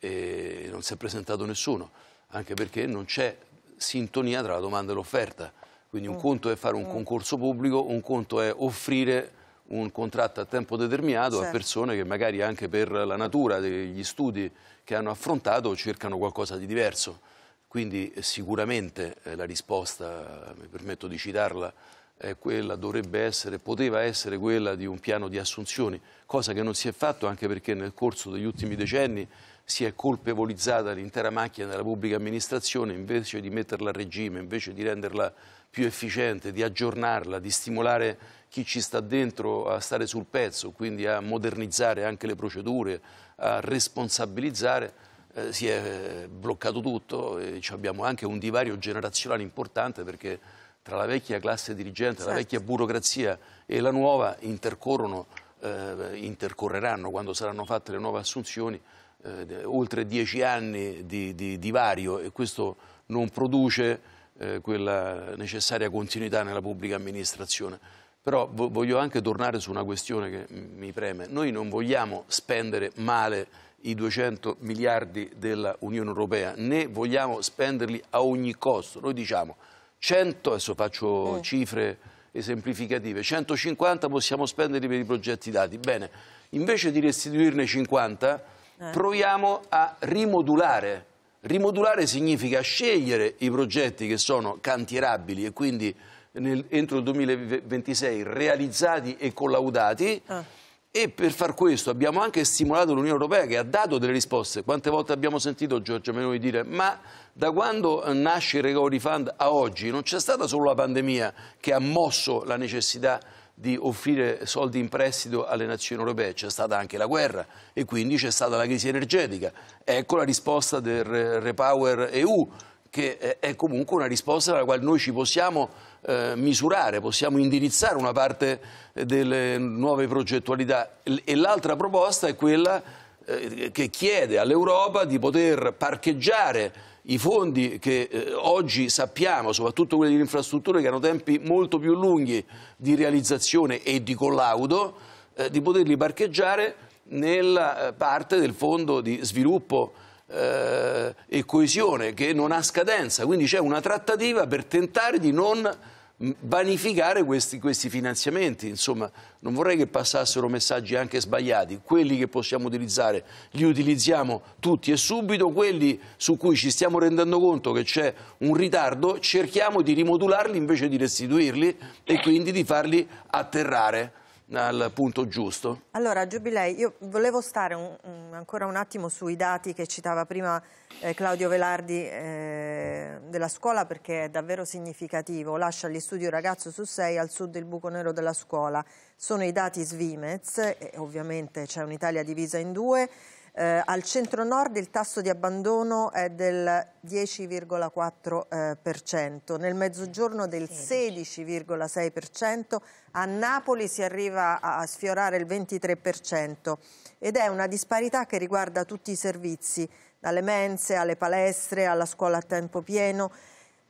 e non si è presentato nessuno, anche perché non c'è sintonia tra la domanda e l'offerta. Quindi un mm. conto è fare un mm. concorso pubblico, un conto è offrire un contratto a tempo determinato certo. a persone che magari anche per la natura degli studi che hanno affrontato cercano qualcosa di diverso. Quindi eh, sicuramente eh, la risposta, mi permetto di citarla, è quella, dovrebbe essere, poteva essere quella di un piano di assunzioni, cosa che non si è fatto anche perché nel corso degli ultimi decenni si è colpevolizzata l'intera macchina della pubblica amministrazione invece di metterla a regime, invece di renderla più efficiente, di aggiornarla, di stimolare chi ci sta dentro a stare sul pezzo, quindi a modernizzare anche le procedure, a responsabilizzare, eh, si è eh, bloccato tutto e abbiamo anche un divario generazionale importante perché tra la vecchia classe dirigente, certo. la vecchia burocrazia e la nuova intercorrono, eh, intercorreranno quando saranno fatte le nuove assunzioni eh, oltre dieci anni di, di, di, vario e questo non produce eh, quella necessaria continuità nella pubblica amministrazione. Però voglio anche tornare su una questione che mi preme. Noi non vogliamo spendere male i 200 miliardi della Unione Europea, né vogliamo spenderli a ogni costo. Noi diciamo 100, adesso faccio mm. cifre esemplificative, 150 possiamo spenderli per i progetti dati. Bene, invece di restituirne 50 eh. proviamo a rimodulare. Rimodulare significa scegliere i progetti che sono cantierabili e quindi nel, entro il 2026 realizzati e collaudati. Ah. E per far questo abbiamo anche stimolato l'Unione Europea che ha dato delle risposte. Quante volte abbiamo sentito Giorgia Meloni dire ma da quando nasce il Recovery Fund a oggi non c'è stata solo la pandemia che ha mosso la necessità di di offrire soldi in prestito alle nazioni europee, c'è stata anche la guerra e quindi c'è stata la crisi energetica. Ecco la risposta del Repower EU che eh, è comunque una risposta alla quale noi ci possiamo eh, misurare, possiamo indirizzare una parte eh, delle nuove progettualità e l'altra proposta è quella eh, che chiede all'Europa di poter parcheggiare i fondi che eh, oggi sappiamo, soprattutto quelli di infrastrutture che hanno tempi molto più lunghi di realizzazione e di collaudo, eh, di poterli parcheggiare nella eh, parte del fondo di sviluppo eh, e coesione che non ha scadenza, quindi c'è una trattativa per tentare di non vanificare questi, questi, finanziamenti. Insomma, non vorrei che passassero messaggi anche sbagliati. Quelli che possiamo utilizzare li utilizziamo tutti e subito, quelli su cui ci stiamo rendendo conto che c'è un ritardo cerchiamo di rimodularli invece di restituirli e quindi di farli atterrare al punto giusto? Allora, Giubilei, io volevo stare un, un, ancora un attimo sui dati che citava prima eh, Claudio Velardi eh, della scuola perché è davvero significativo. Lascia gli studi un ragazzo su sei al sud il buco nero della scuola. Sono i dati Svimez, e ovviamente c'è un'Italia divisa in due, eh, al centro-nord il tasso di abbandono è del 10,4%, eh, nel mezzogiorno del 16,6%, a Napoli si arriva a, a sfiorare il 23% ed è una disparità che riguarda tutti i servizi, dalle mense alle palestre alla scuola a tempo pieno,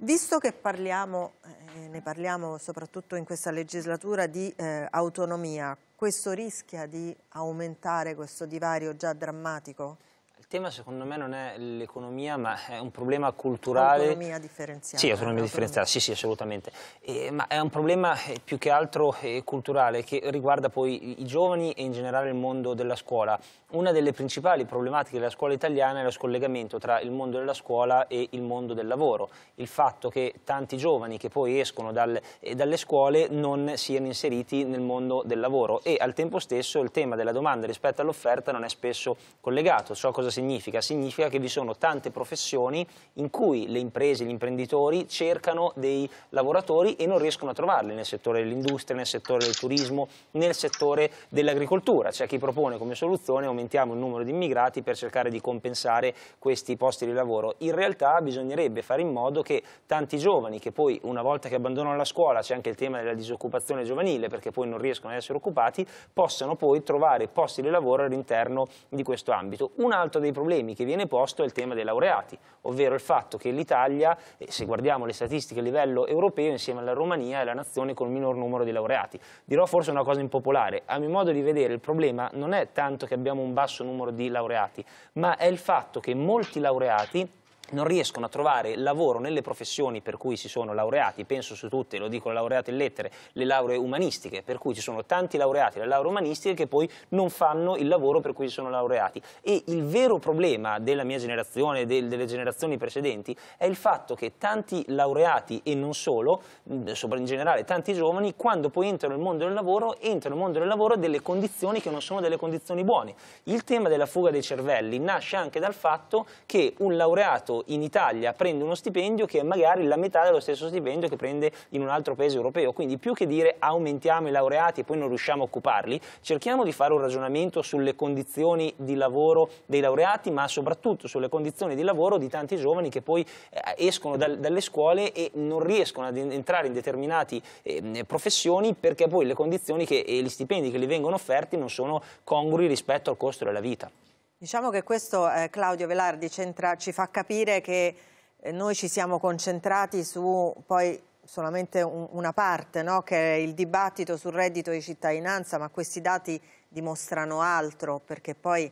Visto che parliamo, eh, ne parliamo soprattutto in questa legislatura, di eh, autonomia, questo rischia di aumentare questo divario già drammatico? Il tema secondo me non è l'economia ma è un problema culturale. Autonomia differenziata. Sì, autonomia, differenziata, sì, sì assolutamente. Eh, ma è un problema eh, più che altro eh, culturale che riguarda poi i giovani e in generale il mondo della scuola una delle principali problematiche della scuola italiana è lo scollegamento tra il mondo della scuola e il mondo del lavoro, il fatto che tanti giovani che poi escono dal, eh, dalle scuole non siano inseriti nel mondo del lavoro e al tempo stesso il tema della domanda rispetto all'offerta non è spesso collegato. Ciò cosa significa? Significa che vi sono tante professioni in cui le imprese, gli imprenditori cercano dei lavoratori e non riescono a trovarli nel settore dell'industria, nel settore del turismo, nel settore dell'agricoltura. C'è chi propone come soluzione un aumentiamo il numero di immigrati per cercare di compensare questi posti di lavoro. In realtà bisognerebbe fare in modo che tanti giovani che poi una volta che abbandonano la scuola c'è anche il tema della disoccupazione giovanile perché poi non riescono ad essere occupati, possano poi trovare posti di lavoro all'interno di questo ambito. Un altro dei problemi che viene posto è il tema dei laureati, ovvero il fatto che l'Italia, se guardiamo le statistiche a livello europeo, insieme alla Romania è la nazione con il minor numero di laureati. Dirò forse una cosa impopolare, a mio modo di vedere il problema non è tanto che abbiamo un un basso numero di laureati, ma è il fatto che molti laureati non riescono a trovare lavoro nelle professioni per cui si sono laureati, penso su tutte, lo dico laureati in lettere, le lauree umanistiche, per cui ci sono tanti laureati alle lauree umanistiche che poi non fanno il lavoro per cui si sono laureati. E il vero problema della mia generazione, del, delle generazioni precedenti, è il fatto che tanti laureati e non solo, in generale tanti giovani, quando poi entrano nel mondo del lavoro, entrano nel mondo del lavoro delle condizioni che non sono delle condizioni buone. Il tema della fuga dei cervelli nasce anche dal fatto che un laureato in Italia prende uno stipendio che è magari la metà dello stesso stipendio che prende in un altro paese europeo. Quindi più che dire aumentiamo i laureati e poi non riusciamo a occuparli, cerchiamo di fare un ragionamento sulle condizioni di lavoro dei laureati, ma soprattutto sulle condizioni di lavoro di tanti giovani che poi eh, escono dal, dalle scuole e non riescono ad entrare in determinate eh, professioni perché poi le condizioni che, e gli stipendi che gli vengono offerti non sono congrui rispetto al costo della vita. Diciamo che questo, eh, Claudio Velardi, ci fa capire che eh, noi ci siamo concentrati su poi solamente un, una parte, no? che è il dibattito sul reddito di cittadinanza, ma questi dati dimostrano altro, perché poi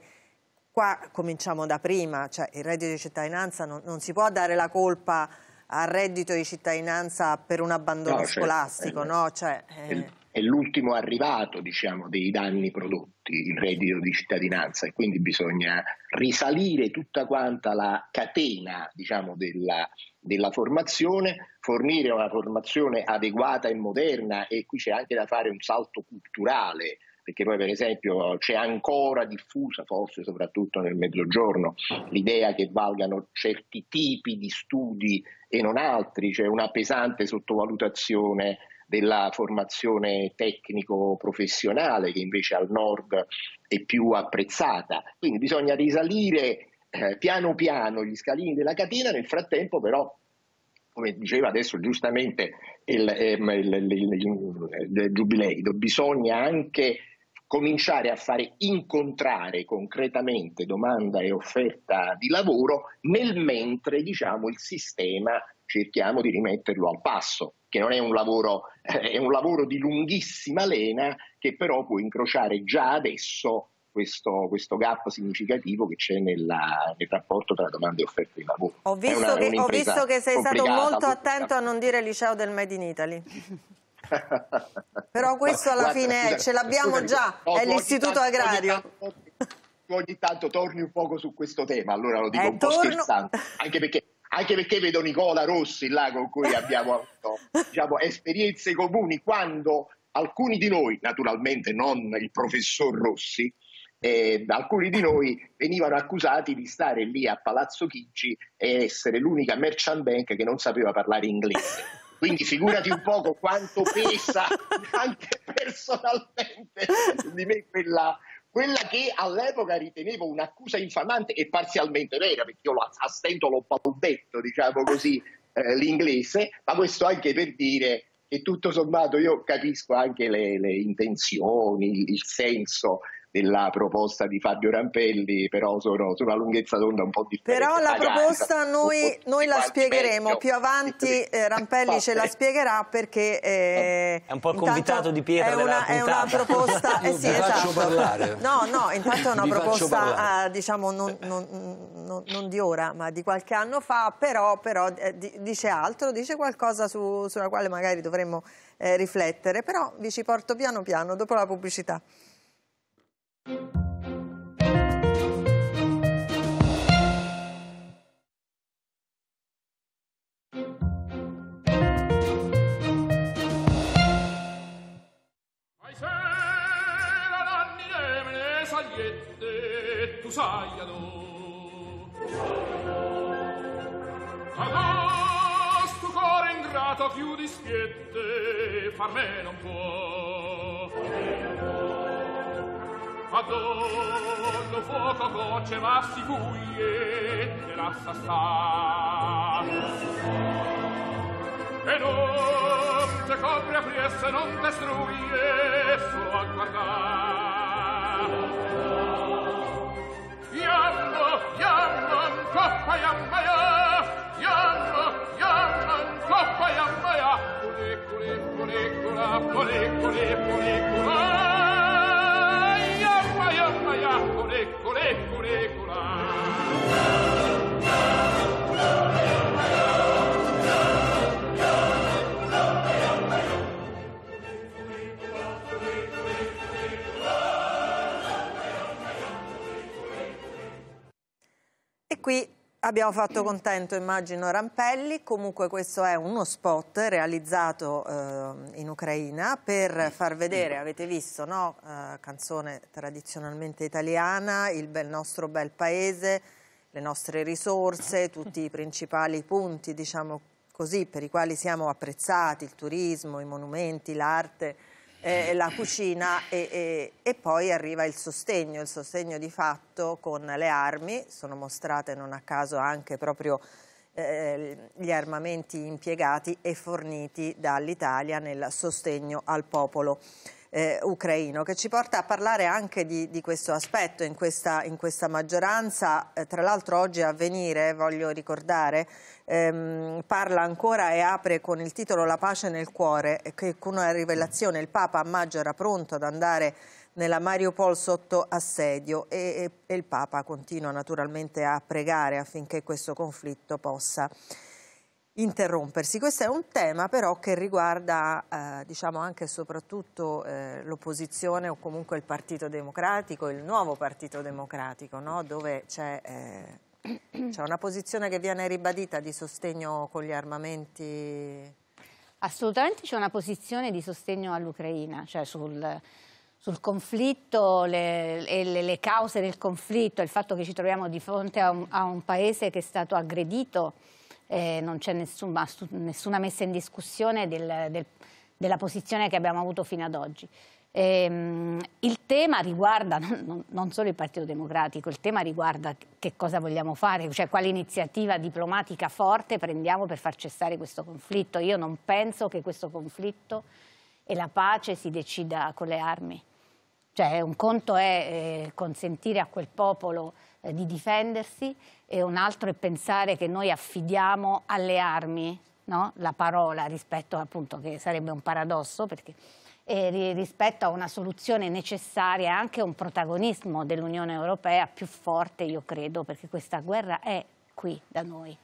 qua cominciamo da prima, cioè il reddito di cittadinanza non, non si può dare la colpa al reddito di cittadinanza per un abbandono no, certo, scolastico, cioè, no? Cioè, eh è l'ultimo arrivato diciamo, dei danni prodotti, il reddito di cittadinanza, e quindi bisogna risalire tutta quanta la catena diciamo, della, della formazione, fornire una formazione adeguata e moderna e qui c'è anche da fare un salto culturale perché poi per esempio c'è ancora diffusa, forse soprattutto nel mezzogiorno, l'idea che valgano certi tipi di studi e non altri, c'è una pesante sottovalutazione della formazione tecnico-professionale che invece al nord è più apprezzata. Quindi bisogna risalire eh, piano piano gli scalini della catena, nel frattempo però come diceva adesso giustamente il, ehm, il, il, il Giubileito, bisogna anche cominciare a fare incontrare concretamente domanda e offerta di lavoro nel mentre diciamo, il sistema cerchiamo di rimetterlo al passo, che non è un lavoro, eh, è un lavoro di lunghissima lena che però può incrociare già adesso questo, questo, gap significativo che c'è nella, nel rapporto tra domande e offerte di lavoro. Ho visto, una, che, ho visto che, sei stato molto attento a non dire liceo del Made in Italy. Però questo alla Guarda, fine eh, scusa, ce l'abbiamo già, no, è l'istituto agrario. Ogni tanto, ogni tanto, torni un poco su questo tema, allora lo dico eh, un po' torno... scherzando, anche perché anche perché vedo Nicola Rossi là con cui abbiamo avuto diciamo, esperienze comuni quando alcuni di noi, naturalmente non il professor Rossi, eh, alcuni di noi venivano accusati di stare lì a Palazzo Chigi e essere l'unica merchant bank che non sapeva parlare inglese. Quindi figurati un poco quanto pesa anche personalmente di me quella, quella che all'epoca ritenevo un'accusa infamante e parzialmente vera, perché io a stento l'ho balbetto, diciamo così, eh, l'inglese, ma questo anche per dire che tutto sommato io capisco anche le, le intenzioni, il senso della proposta di Fabio Rampelli, però sono sulla lunghezza d'onda un po' differente. Però la proposta noi, noi la spiegheremo, meglio. più avanti eh, Rampelli ce la spiegherà perché... Eh, è un po' il convitato di Pietro è una, è una proposta... eh sì, esatto. Parlare. No, no, intanto è una Vi proposta, ah, diciamo, non, non, non, non, di ora, ma di qualche anno fa, però, però eh, dice altro, dice qualcosa su, sulla quale magari dovremmo eh, riflettere, però vi ci porto piano piano, dopo la pubblicità sagliette tu saiado Ados tu core ingrato chiudi spiette far me non può Madonna, fuoco goce, ma si la sa sta. E non te copre a priesse, non destruie, su a guardar. Iamma, iamma, coppa, iamma, iamma, coppa, iamma, iamma, iamma, iamma, iamma, iamma, iamma, iamma, iamma, iamma, eccola, eccola, eccola. qui Abbiamo fatto contento, immagino, Rampelli. Comunque questo è uno spot realizzato eh, in Ucraina per far vedere, avete visto, no? eh, canzone tradizionalmente italiana, il bel nostro bel paese, le nostre risorse, tutti i principali punti, diciamo così, per i quali siamo apprezzati, il turismo, i monumenti, l'arte eh, la cucina e, e, e, poi arriva il sostegno, il sostegno di fatto con le armi, sono mostrate non a caso anche proprio eh, gli armamenti impiegati e forniti dall'Italia nel sostegno al popolo eh, ucraino, che ci porta a parlare anche di, di questo aspetto in questa, in questa maggioranza. Eh, tra l'altro oggi a venire, voglio ricordare, ehm, parla ancora e apre con il titolo La pace nel cuore, eh, che con una rivelazione il Papa a maggio era pronto ad andare nella Mariupol sotto assedio e, e, e il Papa continua naturalmente a pregare affinché questo conflitto possa interrompersi. Questo è un tema però che riguarda eh, diciamo anche e soprattutto eh, l'opposizione o comunque il Partito Democratico, il nuovo Partito Democratico, no? dove c'è eh, una posizione che viene ribadita di sostegno con gli armamenti. Assolutamente c'è una posizione di sostegno all'Ucraina, cioè sul, sul conflitto le, le, le, cause del conflitto, il fatto che ci troviamo di fronte a un, a un paese che è stato aggredito eh, non c'è nessun, nessuna messa in discussione del, del, della posizione che abbiamo avuto fino ad oggi. Ehm, il tema riguarda non, non, solo il Partito Democratico, il tema riguarda che cosa vogliamo fare, cioè quale iniziativa diplomatica forte prendiamo per far cessare questo conflitto. Io non penso che questo conflitto e la pace si decida con le armi. Cioè un conto è eh, consentire a quel popolo eh, di difendersi e un altro è pensare che noi affidiamo alle armi no? la parola rispetto appunto che sarebbe un paradosso perché eh, rispetto a una soluzione necessaria anche un protagonismo dell'Unione Europea più forte io credo perché questa guerra è qui da noi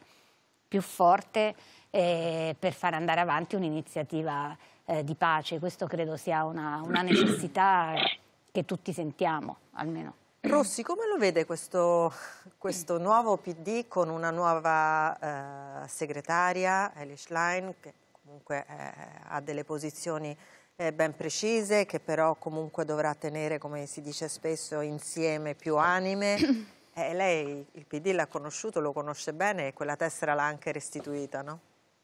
più forte eh, per far andare avanti un'iniziativa eh, di pace questo credo sia una, una necessità che tutti sentiamo almeno Rossi, come lo vede questo, questo nuovo PD con una nuova eh, segretaria, Eli Schlein, che comunque eh, ha delle posizioni eh, ben precise, che però comunque dovrà tenere, come si dice spesso, insieme più anime? Eh, lei il PD l'ha conosciuto, lo conosce bene e quella tessera l'ha anche restituita, no?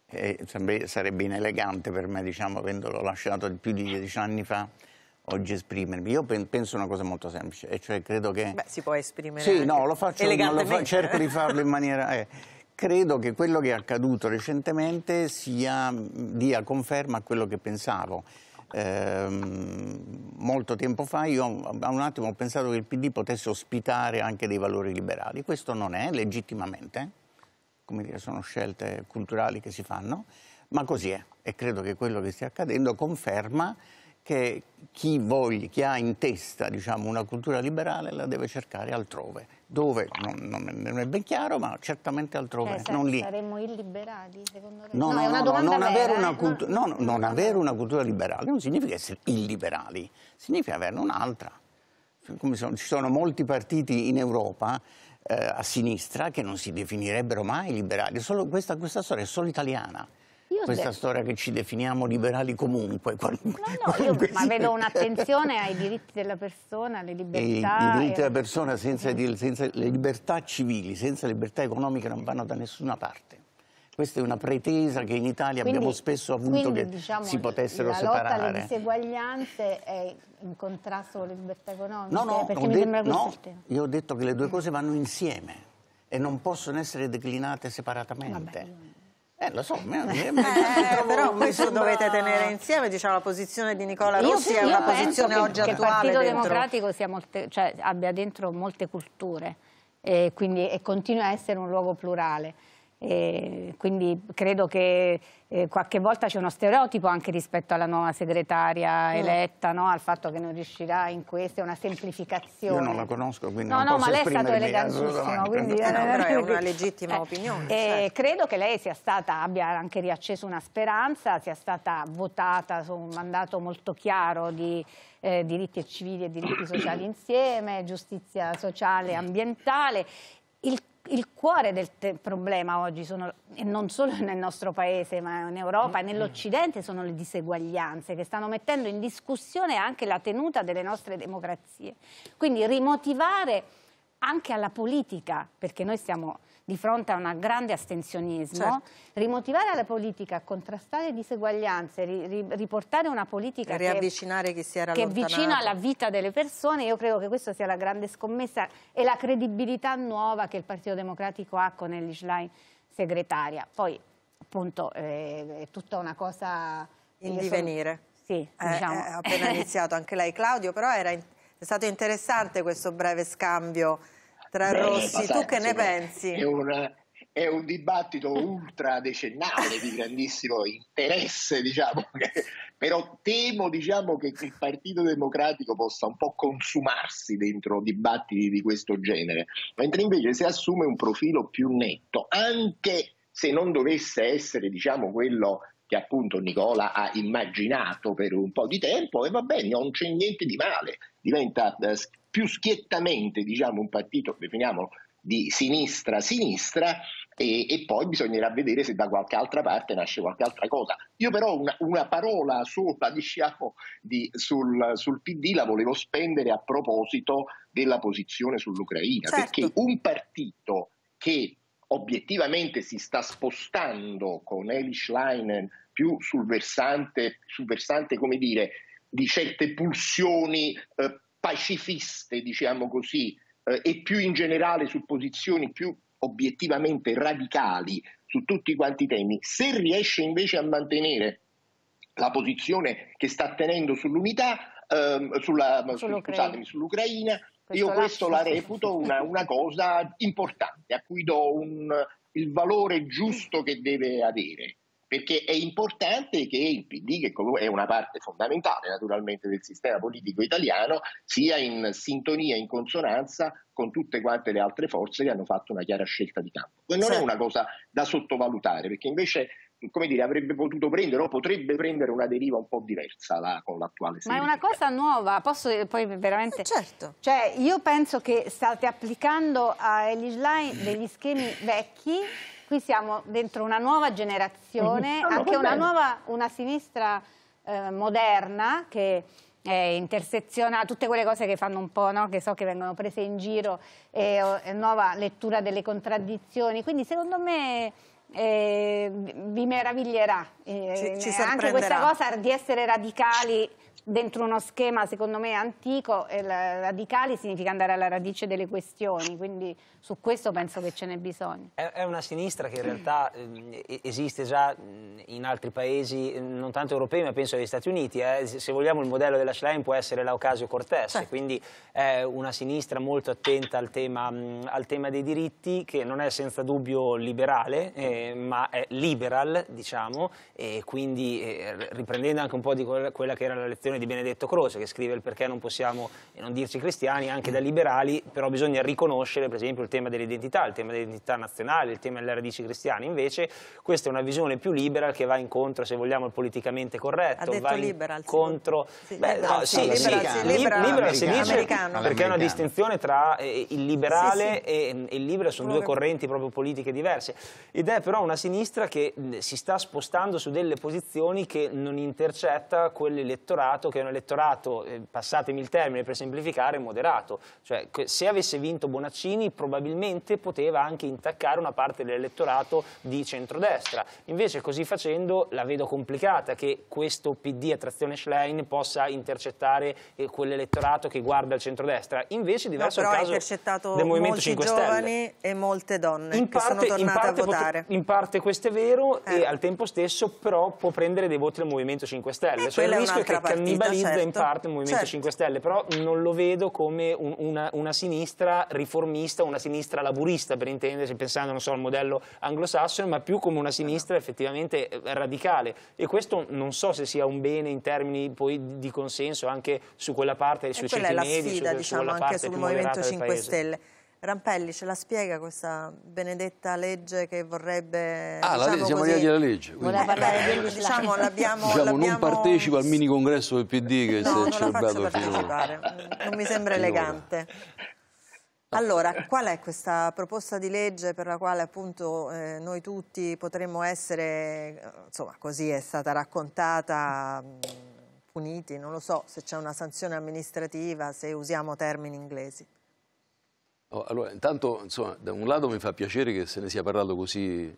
Eh, sarebbe inelegante per me, diciamo, avendolo lasciato più di dieci anni fa, oggi esprimermi. Io penso una cosa molto semplice, e cioè credo che... Beh, si può esprimere Sì, no, lo faccio, lo fa, cerco di farlo in maniera... Eh, credo che quello che è accaduto recentemente sia, dia conferma a quello che pensavo. Eh, molto tempo fa io a un attimo ho pensato che il PD potesse ospitare anche dei valori liberali. Questo non è legittimamente, come dire, sono scelte culturali che si fanno, ma così è e credo che quello che stia accadendo conferma che chi voglia, chi ha in testa diciamo, una cultura liberale la deve cercare altrove. Dove non, non, è ben chiaro, ma certamente altrove, eh, non lì. Saremmo illiberali, secondo te? No, no, eh? no, no non, avere vera, eh? no, non avere una cultura liberale non significa essere illiberali, significa averne un'altra. Sono, ci sono molti partiti in Europa eh, a sinistra che non si definirebbero mai liberali, solo questa, questa storia è solo italiana questa storia che ci definiamo liberali comunque. Qualunque, no, no, qualunque io, ma vedo un'attenzione ai diritti della persona, alle libertà. I, diritti e... della persona senza, senza le libertà civili, senza libertà economiche non vanno da nessuna parte. Questa è una pretesa che in Italia quindi, abbiamo spesso avuto quindi, che diciamo, si potessero separare. La lotta separare. alle diseguaglianze è in contrasto con le libertà economiche? No, no, perché mi sembra no, io ho detto che le due cose vanno insieme e non possono essere declinate separatamente. Vabbè. Eh, lo so, mi, mi, mi eh, però questo sembra... dovete tenere insieme, diciamo, la posizione di Nicola Rossi e è una posizione che, oggi che attuale. Che il Partito dentro... Democratico molte, cioè, abbia dentro molte culture e eh, quindi e continua a essere un luogo plurale. E quindi credo che eh, qualche volta c'è uno stereotipo anche rispetto alla nuova segretaria eletta, no? al fatto che non riuscirà in questo, è una semplificazione. Io non la conosco, quindi no, non no, posso ma lei è stato elegantissimo, eh, quindi eh, no, è una legittima eh, opinione. Eh, certo. Credo che lei stata, abbia anche riacceso una speranza, sia stata votata su un mandato molto chiaro di eh, diritti civili e diritti sociali insieme, giustizia sociale e ambientale. Il il cuore del problema oggi, sono, e non solo nel nostro paese, ma in Europa e nell'Occidente, sono le diseguaglianze che stanno mettendo in discussione anche la tenuta delle nostre democrazie. Quindi rimotivare anche alla politica, perché noi siamo di fronte a un grande astensionismo, certo. rimotivare la politica, contrastare diseguaglianze, ri, ri, riportare una politica che, che è vicina alla vita delle persone, io credo che questa sia la grande scommessa e la credibilità nuova che il Partito Democratico ha con Elish segretaria. Poi appunto eh, è tutta una cosa... In divenire. Sì, eh, diciamo. Eh, ha appena iniziato anche lei Claudio, però era... In è stato interessante questo breve scambio tra Beh, Rossi. Tu che ne pensi? È, una, è un dibattito ultra decennale di grandissimo interesse, diciamo, che, però temo diciamo, che il Partito Democratico possa un po' consumarsi dentro dibattiti di questo genere, mentre invece se assume un profilo più netto, anche se non dovesse essere diciamo, quello che appunto Nicola ha immaginato per un po' di tempo e va bene, non c'è niente di male, diventa eh, più schiettamente diciamo, un partito, definiamolo, di sinistra-sinistra e, e, poi bisognerà vedere se da qualche altra parte nasce qualche altra cosa. Io però una, una parola sola diciamo, di, sul, sul, PD la volevo spendere a proposito della posizione sull'Ucraina, certo. perché un partito che obiettivamente si sta spostando con Elish Leinen più sul versante, sul versante come dire, di certe pulsioni eh, pacifiste, diciamo così, eh, e più in generale su posizioni più obiettivamente radicali su tutti quanti i temi. Se riesce invece a mantenere la posizione che sta tenendo sull'unità, ehm, sulla, sull'Ucraina. Scusatemi, sull'Ucraina questo Io questo la reputo una, una, cosa importante a cui do un, il valore giusto che deve avere, perché è importante che il PD, che è una parte fondamentale naturalmente del sistema politico italiano, sia in sintonia, in consonanza con tutte quante le altre forze che hanno fatto una chiara scelta di campo. Non sì. è una cosa da sottovalutare, perché invece come dire, avrebbe potuto prendere o potrebbe prendere una deriva un po' diversa la, con l'attuale Ma è una cosa nuova, posso poi veramente... Eh, certo. Cioè, io penso che state applicando a Elish Line degli schemi vecchi, qui siamo dentro una nuova generazione, mm-hmm. no, anche una nuova, una sinistra eh, moderna che interseziona tutte quelle cose che fanno un po', no? che so che vengono prese in giro, e, e nuova lettura delle contraddizioni, quindi secondo me eh, vi meraviglierà. Eh, ci, ci anche questa cosa di essere radicali dentro uno schema secondo me antico radicali significa andare alla radice delle questioni, quindi su questo penso che ce n'è bisogno. È una sinistra che in realtà ehm, esiste già in altri paesi, non tanto europei ma penso agli Stati Uniti, eh. se vogliamo il modello della Schlein può essere l'Aucasio Cortez, certo. quindi è una sinistra molto attenta al tema, al tema, dei diritti che non è senza dubbio liberale eh, ma è liberal diciamo e quindi eh, riprendendo anche un po' di quella che era la lezione citazione di Benedetto Croce che scrive il perché non possiamo eh, non dirci cristiani anche da liberali, però bisogna riconoscere per esempio il tema dell'identità, il tema dell'identità nazionale, il tema delle radici cristiane. Invece questa è una visione più libera che va incontro, se vogliamo, al politicamente corretto, va liberal, incontro... liberal, eh, no, sì, liberal, si dice americano. perché è una distinzione tra eh, il liberale sì, e mm, il libero, sono due correnti proprio politiche diverse. Ed è però una sinistra che mm, si sta spostando su delle posizioni che non intercetta quell'elettorato elettorato che è un elettorato, eh, passatemi il termine per semplificare, moderato. Cioè, se avesse vinto Bonaccini probabilmente poteva anche intaccare una parte dell'elettorato di centrodestra. Invece così facendo la vedo complicata che questo PD a trazione Schlein possa intercettare eh, quell'elettorato che guarda il centrodestra. Invece diverso no, però il caso del Movimento 5 Stelle. e molte donne in parte, sono tornate a votare. In parte questo è vero eh. e al tempo stesso però può prendere dei voti del Movimento 5 Stelle. Eh, cioè, il rischio è che partita cannibalizza certo. in parte il Movimento certo. 5 Stelle, però non lo vedo come un, una, una, sinistra riformista, una sinistra laburista, per intendersi, pensando so, al modello anglosassone, ma più come una sinistra esatto. effettivamente eh, radicale. E questo non so se sia un bene in termini poi di consenso anche su quella parte, sui centri medi, su, quella su, quella diciamo, parte anche sul Movimento 5 Stelle. Rampelli ce la spiega questa benedetta legge che vorrebbe... Ah, diciamo la legge, siamo arrivati alla legge. Quindi... Beh, diciamo, l'abbiamo, diciamo, non partecipa al mini congresso del PD che no, si è celebrato finora. Non mi sembra elegante. Allora, qual è questa proposta di legge per la quale appunto eh, noi tutti potremmo essere, insomma così è stata raccontata, puniti, non lo so se c'è una sanzione amministrativa, se usiamo termini inglesi? Oh, allora, intanto, insomma, da un lato mi fa piacere che se ne sia parlato così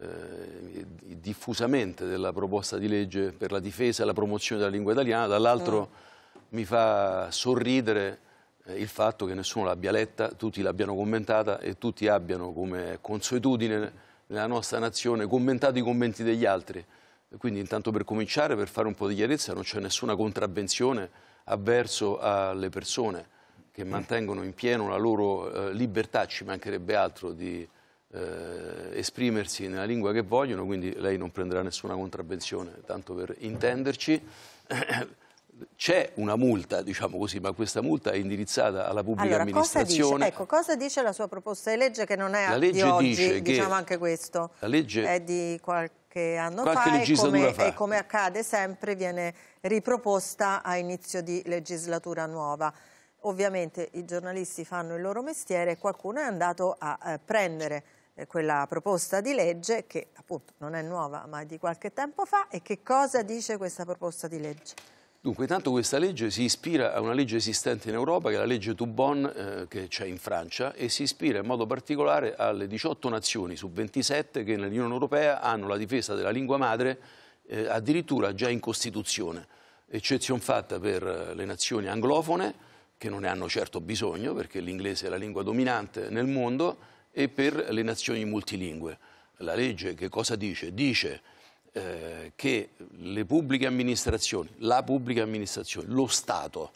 eh, diffusamente della proposta di legge per la difesa e la promozione della lingua italiana, dall'altro mm. mi fa sorridere eh, il fatto che nessuno l'abbia letta, tutti l'abbiano commentata e tutti abbiano, come consuetudine nella nostra nazione, commentato i commenti degli altri. Quindi intanto per cominciare, per fare un po' di chiarezza, non c'è nessuna contravvenzione avverso alle persone che mm. mantengono in pieno la loro eh, libertà, ci mancherebbe altro di eh, esprimersi nella lingua che vogliono, quindi lei non prenderà nessuna contravvenzione, tanto per intenderci. C'è una multa, diciamo così, ma questa multa è indirizzata alla pubblica allora, amministrazione. Cosa dice, ecco, cosa dice la sua proposta di legge che non è la legge di oggi, diciamo anche questo. La legge è di qualche anno fa, e come, fa e come accade sempre viene riproposta a inizio di legislatura nuova. Ovviamente i giornalisti fanno il loro mestiere e qualcuno è andato a eh, prendere eh, quella proposta di legge che appunto non è nuova ma è di qualche tempo fa e che cosa dice questa proposta di legge? Dunque, intanto questa legge si ispira a una legge esistente in Europa, che è la legge Toubon, eh, che c'è in Francia, e si ispira in modo particolare alle 18 nazioni su 27 che nell'Unione Europea hanno la difesa della lingua madre eh, addirittura già in Costituzione, eccezion fatta per eh, le nazioni anglofone, che non ne hanno certo bisogno perché l'inglese è la lingua dominante nel mondo e per le nazioni multilingue. La legge che cosa dice? Dice eh, che le pubbliche amministrazioni, la pubblica amministrazione, lo Stato,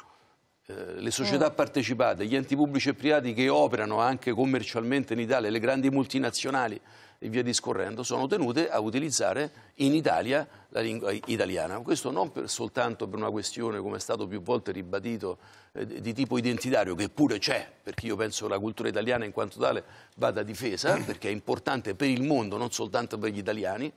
eh, le società mm. partecipate, gli enti pubblici e privati che operano anche commercialmente in Italia, le grandi multinazionali, e via discorrendo, sono tenute a utilizzare in Italia la lingua italiana. Questo non per, soltanto per una questione, come è stato più volte ribadito, eh, di tipo identitario, che pure c'è, perché io penso che la cultura italiana in quanto tale vada difesa, perché è importante per il mondo, non soltanto per gli italiani,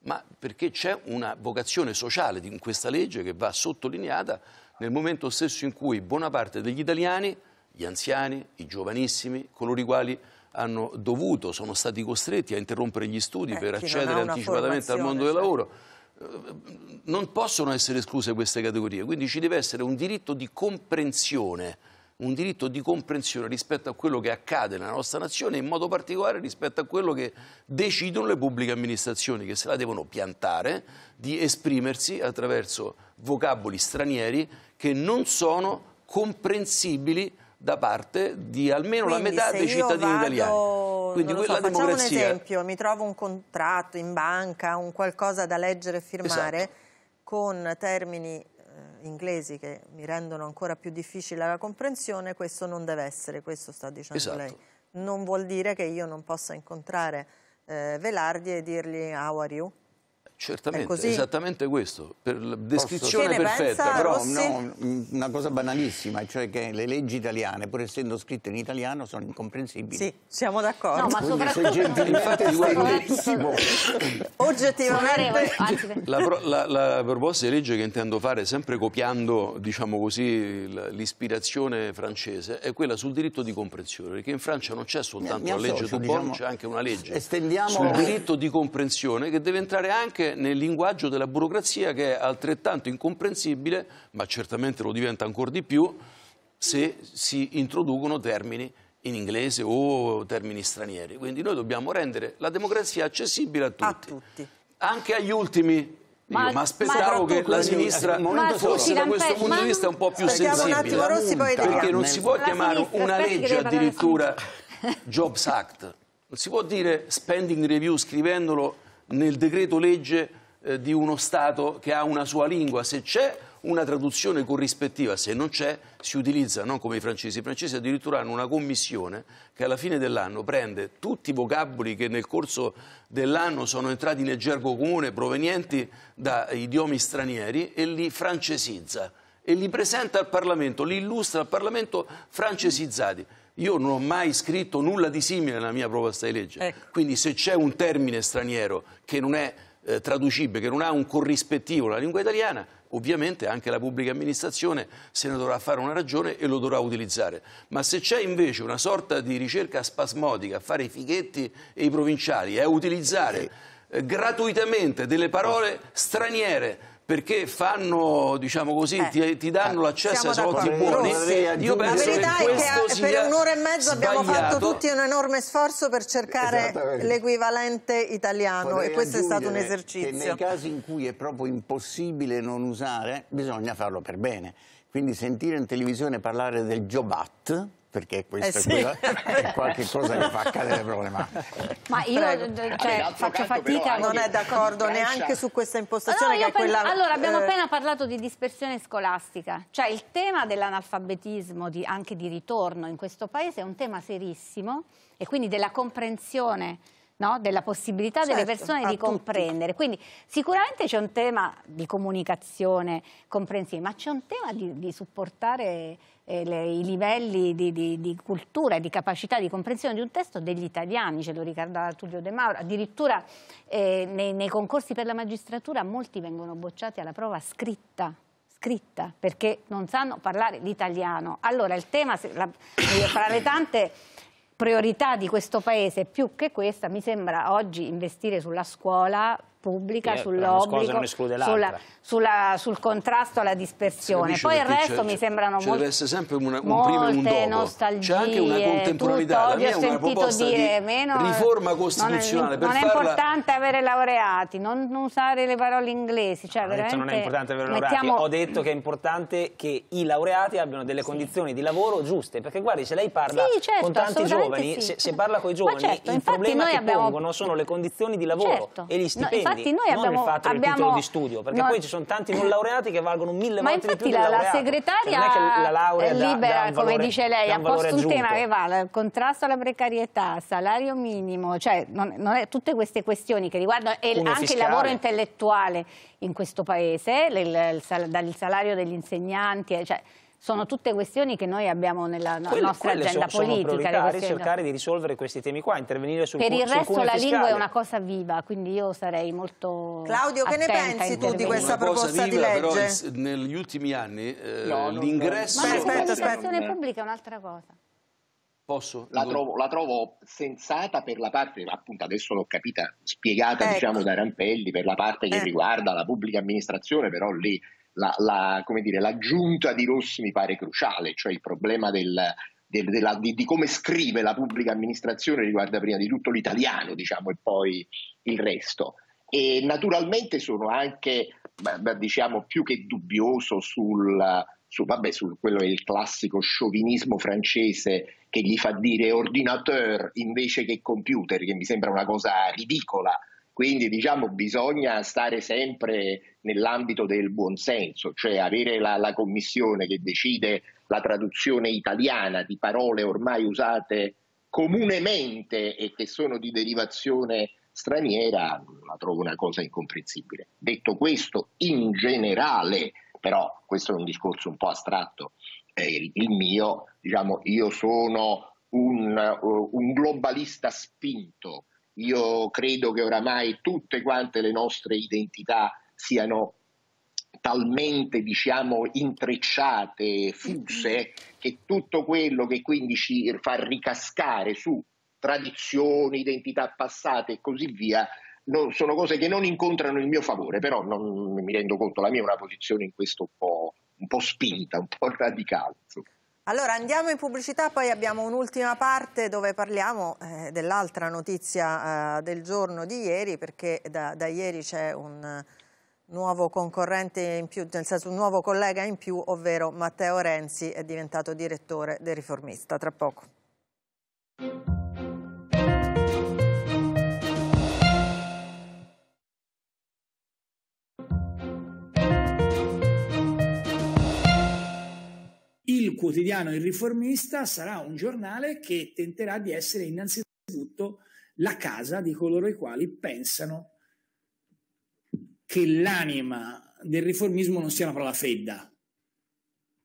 ma perché c'è una vocazione sociale in questa legge che va sottolineata nel momento stesso in cui buona parte degli italiani, gli anziani, i giovanissimi, coloro i quali hanno dovuto, sono stati costretti a interrompere gli studi eh, per accedere anticipatamente al mondo del lavoro certo. non possono essere escluse queste categorie, quindi ci deve essere un diritto di comprensione, un diritto di comprensione rispetto a quello che accade nella nostra nazione, in modo particolare rispetto a quello che decidono le pubbliche amministrazioni, che se la devono piantare di esprimersi attraverso vocaboli stranieri che non sono comprensibili da parte di almeno Quindi, la metà dei cittadini vado, italiani. Quindi quella so, facciamo democrazia... un esempio, mi trovo un contratto in banca, un qualcosa da leggere e firmare esatto. con termini eh, inglesi che mi rendono ancora più difficile la comprensione, questo non deve essere, questo sta dicendo esatto. lei. Non vuol dire che io non possa incontrare eh, Velardi e dirgli how are you? Certamente, esattamente questo, per la descrizione perfetta. Pensa, però no, una cosa banalissima, cioè che le leggi italiane, pur essendo scritte in italiano, sono incomprensibili. Sì, siamo d'accordo. No, ma Quindi soprattutto... sei gentilmente Oggettivamente. La, pro, la, la, proposta di legge che intendo fare, sempre copiando, diciamo così, l'ispirazione francese, è quella sul diritto di comprensione, perché in Francia non c'è soltanto mi, mi la legge Dubon, diciamo, c'è anche una legge. Estendiamo... Sul diritto di comprensione che deve entrare anche nel linguaggio della burocrazia che è altrettanto incomprensibile, ma certamente lo diventa ancora di più, se si introducono termini in inglese o termini stranieri. Quindi noi dobbiamo rendere la democrazia accessibile a tutti. A tutti. Anche agli ultimi, io, ma, ma aspettavo che la sinistra fosse da questo punto di vista un po' più sensibile. Rossi, perché non si può la chiamare sinistra, una legge addirittura Jobs Act. Non si può dire spending review scrivendolo nel decreto legge eh, di uno Stato che ha una sua lingua, se c'è una traduzione corrispettiva, se non c'è si utilizza, non come i francesi, i francesi addirittura hanno una commissione che alla fine dell'anno prende tutti i vocaboli che nel corso dell'anno sono entrati nel gergo comune provenienti da idiomi stranieri e li francesizza e li presenta al Parlamento, li illustra al Parlamento francesizzati. Io non ho mai scritto nulla di simile nella mia proposta di legge. Ecco. Quindi se c'è un termine straniero che non è eh, traducibile, che non ha un corrispettivo alla lingua italiana, ovviamente anche la pubblica amministrazione se ne dovrà fare una ragione e lo dovrà utilizzare. Ma se c'è invece una sorta di ricerca spasmodica a fare i fighetti e i provinciali, è utilizzare eh, gratuitamente delle parole straniere perché fanno, diciamo così, eh, ti, ti, danno eh, l'accesso ai soldi buoni. Io penso la verità che è che per un'ora e mezzo sbagliato. abbiamo fatto tutti un enorme sforzo per cercare l'equivalente italiano Potrei e questo è stato un esercizio. Che nei casi in cui è proprio impossibile non usare, bisogna farlo per bene. Quindi sentire in televisione parlare del Jobat perché questo eh sì. è quello, eh, qualche cosa che fa accadere problematiche. Ma io cioè, faccio fatica. Non eh, è d'accordo neanche su questa impostazione allora, che è quella... Allora, abbiamo eh... appena parlato di dispersione scolastica, cioè il tema dell'analfabetismo, anche di ritorno in questo paese, è un tema serissimo e quindi della comprensione no? della possibilità certo, delle persone di comprendere. Tutti. Quindi sicuramente c'è un tema di comunicazione comprensiva, ma c'è un tema di, di supportare eh, le, i livelli di, di, di cultura e di capacità di comprensione di un testo degli italiani, ce lo ricordava Tullio De Mauro, addirittura eh, nei, nei concorsi per la magistratura molti vengono bocciati alla prova scritta scritta perché non sanno parlare l'italiano. Allora il tema, la, fra le tante priorità di questo paese più che questa mi sembra oggi investire sulla scuola pubblica, eh, sull'obbligo, sulla, sulla, sul contrasto alla dispersione. Poi il resto mi sembrano molto. Ci deve essere sempre una, un prima e un dopo. C'è anche una contemporaneità. La mia è una proposta dire, di meno, riforma costituzionale. Non è, non farla... è importante avere laureati, non, non, usare le parole inglesi. Cioè, veramente... non è importante avere laureati. Mettiamo... Ho detto che è importante che i laureati abbiano delle sì. condizioni di lavoro giuste. Perché guardi, se lei parla sì, certo, con tanti giovani, sì. se, se, parla con i giovani, certo, il problema che abbiamo... pongono sono le condizioni di lavoro certo. e gli stipendi. No, infatti noi non abbiamo, il fatto abbiamo, del titolo di studio, perché no, poi ci sono tanti non laureati che valgono mille volte di più Ma infatti la, segretaria cioè, la laurea libera, da, da valore, come dice lei, ha posto un tema che va il contrasto alla precarietà, salario minimo, cioè non, non è, tutte queste questioni che riguardano e anche fiscale. il lavoro intellettuale in questo paese, il, il, il, dal salario degli insegnanti, eh, cioè, sono tutte questioni che noi abbiamo nella no quelle, nostra quelle agenda sono, politica. Sono questioni... cercare di risolvere questi temi qua, intervenire sul Per il resto la lingua è una cosa viva, quindi io sarei molto Claudio, che ne pensi tu di questa proposta viva, di legge? Però, negli ultimi anni eh, no, l'ingresso... Ma la comunicazione pubblica è un'altra cosa. Posso? La trovo, la trovo, sensata per la parte, appunto adesso l'ho capita, spiegata ecco. diciamo da Rampelli, per la parte che eh. riguarda la pubblica amministrazione, però lì la, la, come dire, l'aggiunta di Rossi mi pare cruciale, cioè il problema del, del, della, di, di, come scrive la pubblica amministrazione riguarda prima di tutto l'italiano diciamo, e poi il resto. E naturalmente sono anche diciamo, più che dubbioso sul, su, vabbè, su quello è il classico sciovinismo francese che gli fa dire ordinateur invece che computer, che mi sembra una cosa ridicola quindi diciamo bisogna stare sempre nell'ambito del buonsenso, cioè avere la, la commissione che decide la traduzione italiana di parole ormai usate comunemente e che sono di derivazione straniera, la trovo una cosa incomprensibile. Detto questo, in generale, però questo è un discorso un po' astratto, eh, il mio, diciamo, io sono un, un globalista spinto, io credo che oramai tutte quante le nostre identità siano talmente diciamo intrecciate, fuse, che tutto quello che quindi ci fa ricascare su tradizioni, identità passate e così via, non, sono cose che non incontrano il mio favore, però non mi rendo conto, la mia è una posizione in questo un po', un po spinta, un po' radicale. Insomma. Allora andiamo in pubblicità, poi abbiamo un'ultima parte dove parliamo eh, dell'altra notizia eh, del giorno di ieri, perché da, da ieri c'è un nuovo concorrente in più, nel senso un nuovo collega in più, ovvero Matteo Renzi è diventato direttore del riformista. Tra poco. il quotidiano Il Riformista sarà un giornale che tenterà di essere innanzitutto la casa di coloro i quali pensano che l'anima del riformismo non sia una parola fredda,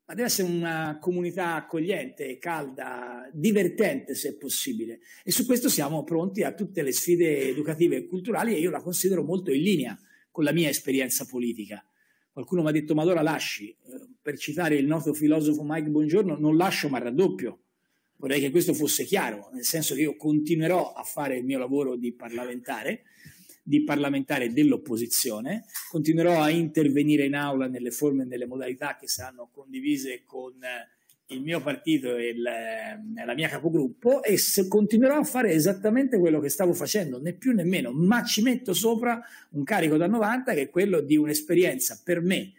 ma deve essere una comunità accogliente, calda, divertente se possibile. E su questo siamo pronti a tutte le sfide educative e culturali e io la considero molto in linea con la mia esperienza politica. Qualcuno mi ha detto, ma allora lasci, eh, per citare il noto filosofo Mike Buongiorno, non lascio ma raddoppio. Vorrei che questo fosse chiaro, nel senso che io continuerò a fare il mio lavoro di parlamentare, di parlamentare dell'opposizione, continuerò a intervenire in aula nelle forme e nelle modalità che saranno condivise con eh, il mio partito e il, eh, la mia capogruppo e continuerò a fare esattamente quello che stavo facendo, né più né meno, ma ci metto sopra un carico da 90 che è quello di un'esperienza per me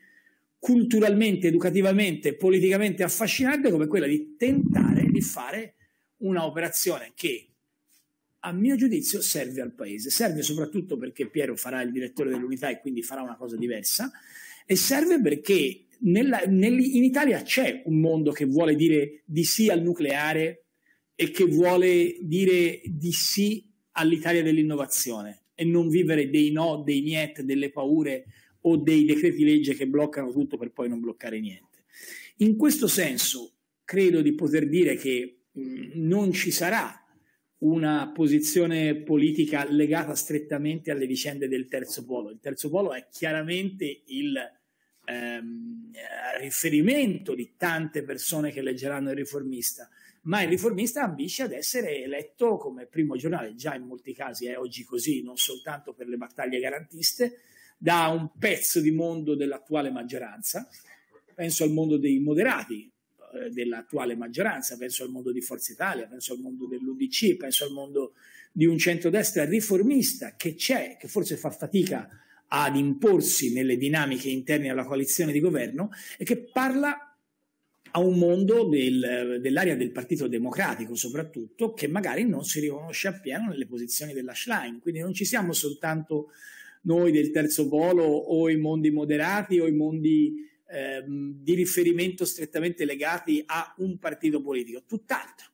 culturalmente, educativamente, politicamente affascinante come quella di tentare di fare un'operazione che a mio giudizio serve al paese, serve soprattutto perché Piero farà il direttore dell'unità e quindi farà una cosa diversa e serve perché nella, nel, in Italia c'è un mondo che vuole dire di sì al nucleare e che vuole dire di sì all'Italia dell'innovazione e non vivere dei no, dei niet, delle paure o dei decreti legge che bloccano tutto per poi non bloccare niente. In questo senso credo di poter dire che mm, non ci sarà una posizione politica legata strettamente alle vicende del terzo polo. Il terzo polo è chiaramente il ehm, riferimento di tante persone che leggeranno il riformista, ma il riformista ambisce ad essere eletto come primo giornale, già in molti casi è oggi così, non soltanto per le battaglie garantiste, da un pezzo di mondo dell'attuale maggioranza, penso al mondo dei moderati eh, dell'attuale maggioranza, penso al mondo di Forza Italia, penso al mondo dell'UDC, penso al mondo di un centrodestra riformista che c'è, che forse fa fatica ad imporsi nelle dinamiche interne alla coalizione di governo e che parla a un mondo del, dell'area del Partito Democratico soprattutto che magari non si riconosce appieno nelle posizioni della Schlein, quindi non ci siamo soltanto noi del terzo polo o i mondi moderati o i mondi ehm, di riferimento strettamente legati a un partito politico, tutt'altro.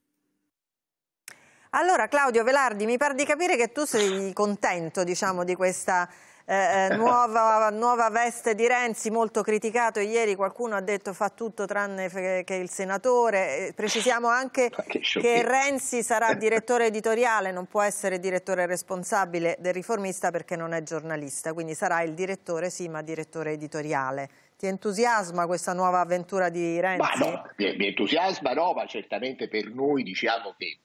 Allora Claudio Velardi, mi pare di capire che tu sei contento diciamo, di questa eh, eh nuova, nuova, veste di Renzi, molto criticato ieri, qualcuno ha detto fa tutto tranne che il senatore, eh, precisiamo anche che, che Renzi sarà direttore editoriale, non può essere direttore responsabile del riformista perché non è giornalista, quindi sarà il direttore sì ma direttore editoriale. Ti entusiasma questa nuova avventura di Renzi? No, mi, mi entusiasma no, ma certamente per noi diciamo che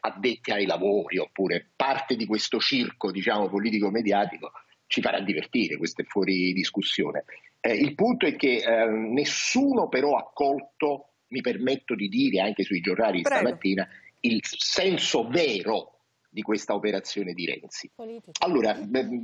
addetti ai lavori oppure parte di questo circo diciamo, politico-mediatico ci farà divertire, questo è fuori discussione. Eh, il punto è che eh, nessuno però ha colto, mi permetto di dire anche sui giornali Prego. stamattina, il senso vero di questa operazione di Renzi. Politica. Allora,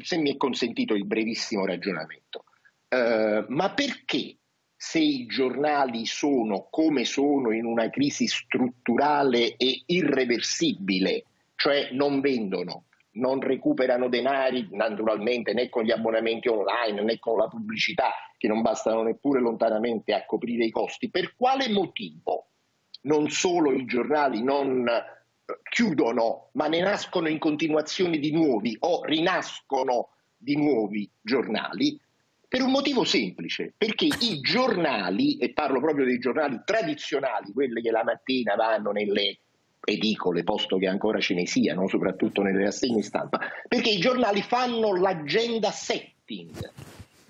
se mi è consentito il brevissimo ragionamento, eh, ma perché se i giornali sono come sono in una crisi strutturale e irreversibile, cioè non vendono, non recuperano denari naturalmente né con gli abbonamenti online né con la pubblicità che non bastano neppure lontanamente a coprire i costi. Per quale motivo non solo i giornali non eh, chiudono ma ne nascono in continuazione di nuovi o rinascono di nuovi giornali? Per un motivo semplice, perché i giornali, e parlo proprio dei giornali tradizionali, quelli che la mattina vanno nelle edicole, posto che ancora ce ne siano, soprattutto nelle rassegne stampa, perché i giornali fanno l'agenda setting.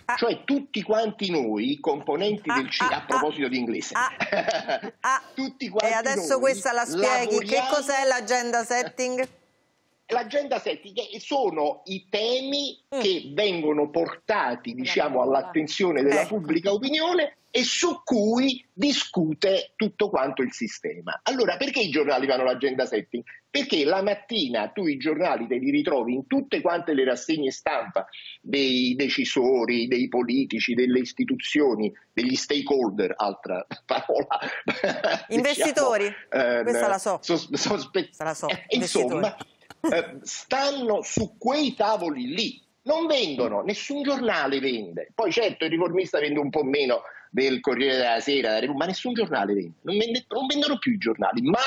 Ah. Cioè tutti quanti noi, componenti ah, del CIE, ah, a proposito ah, di inglese, ah, ah. tutti quanti E adesso questa la spieghi, lavoriamo... che cos'è l'agenda setting? L'agenda setting sono i temi mm. che vengono portati diciamo, all'attenzione della ecco. pubblica opinione e su cui discute tutto quanto il sistema. Allora, perché i giornali vanno l'agenda setting? Perché la mattina tu i giornali te li ritrovi in tutte quante le rassegne stampa dei decisori, dei politici, delle istituzioni, degli stakeholder, altra parola. Diciamo, Investitori, diciamo, eh, questa la so. Sos- sospe- la so. Eh, insomma, eh, stanno su quei tavoli lì non vendono, nessun giornale vende. Poi certo il riformista vende un po' meno del Corriere della Sera, ma nessun giornale vende, non, vende, non vendono più i giornali, ma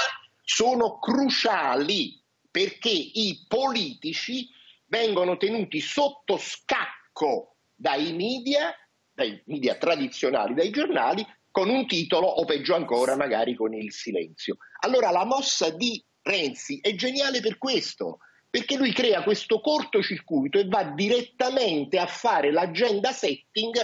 sono cruciali perché i politici vengono tenuti sotto scacco dai media, dai media tradizionali, dai giornali, con un titolo o peggio ancora magari con il silenzio. Allora la mossa di Renzi è geniale per questo, perché lui crea questo cortocircuito e va direttamente a fare l'agenda setting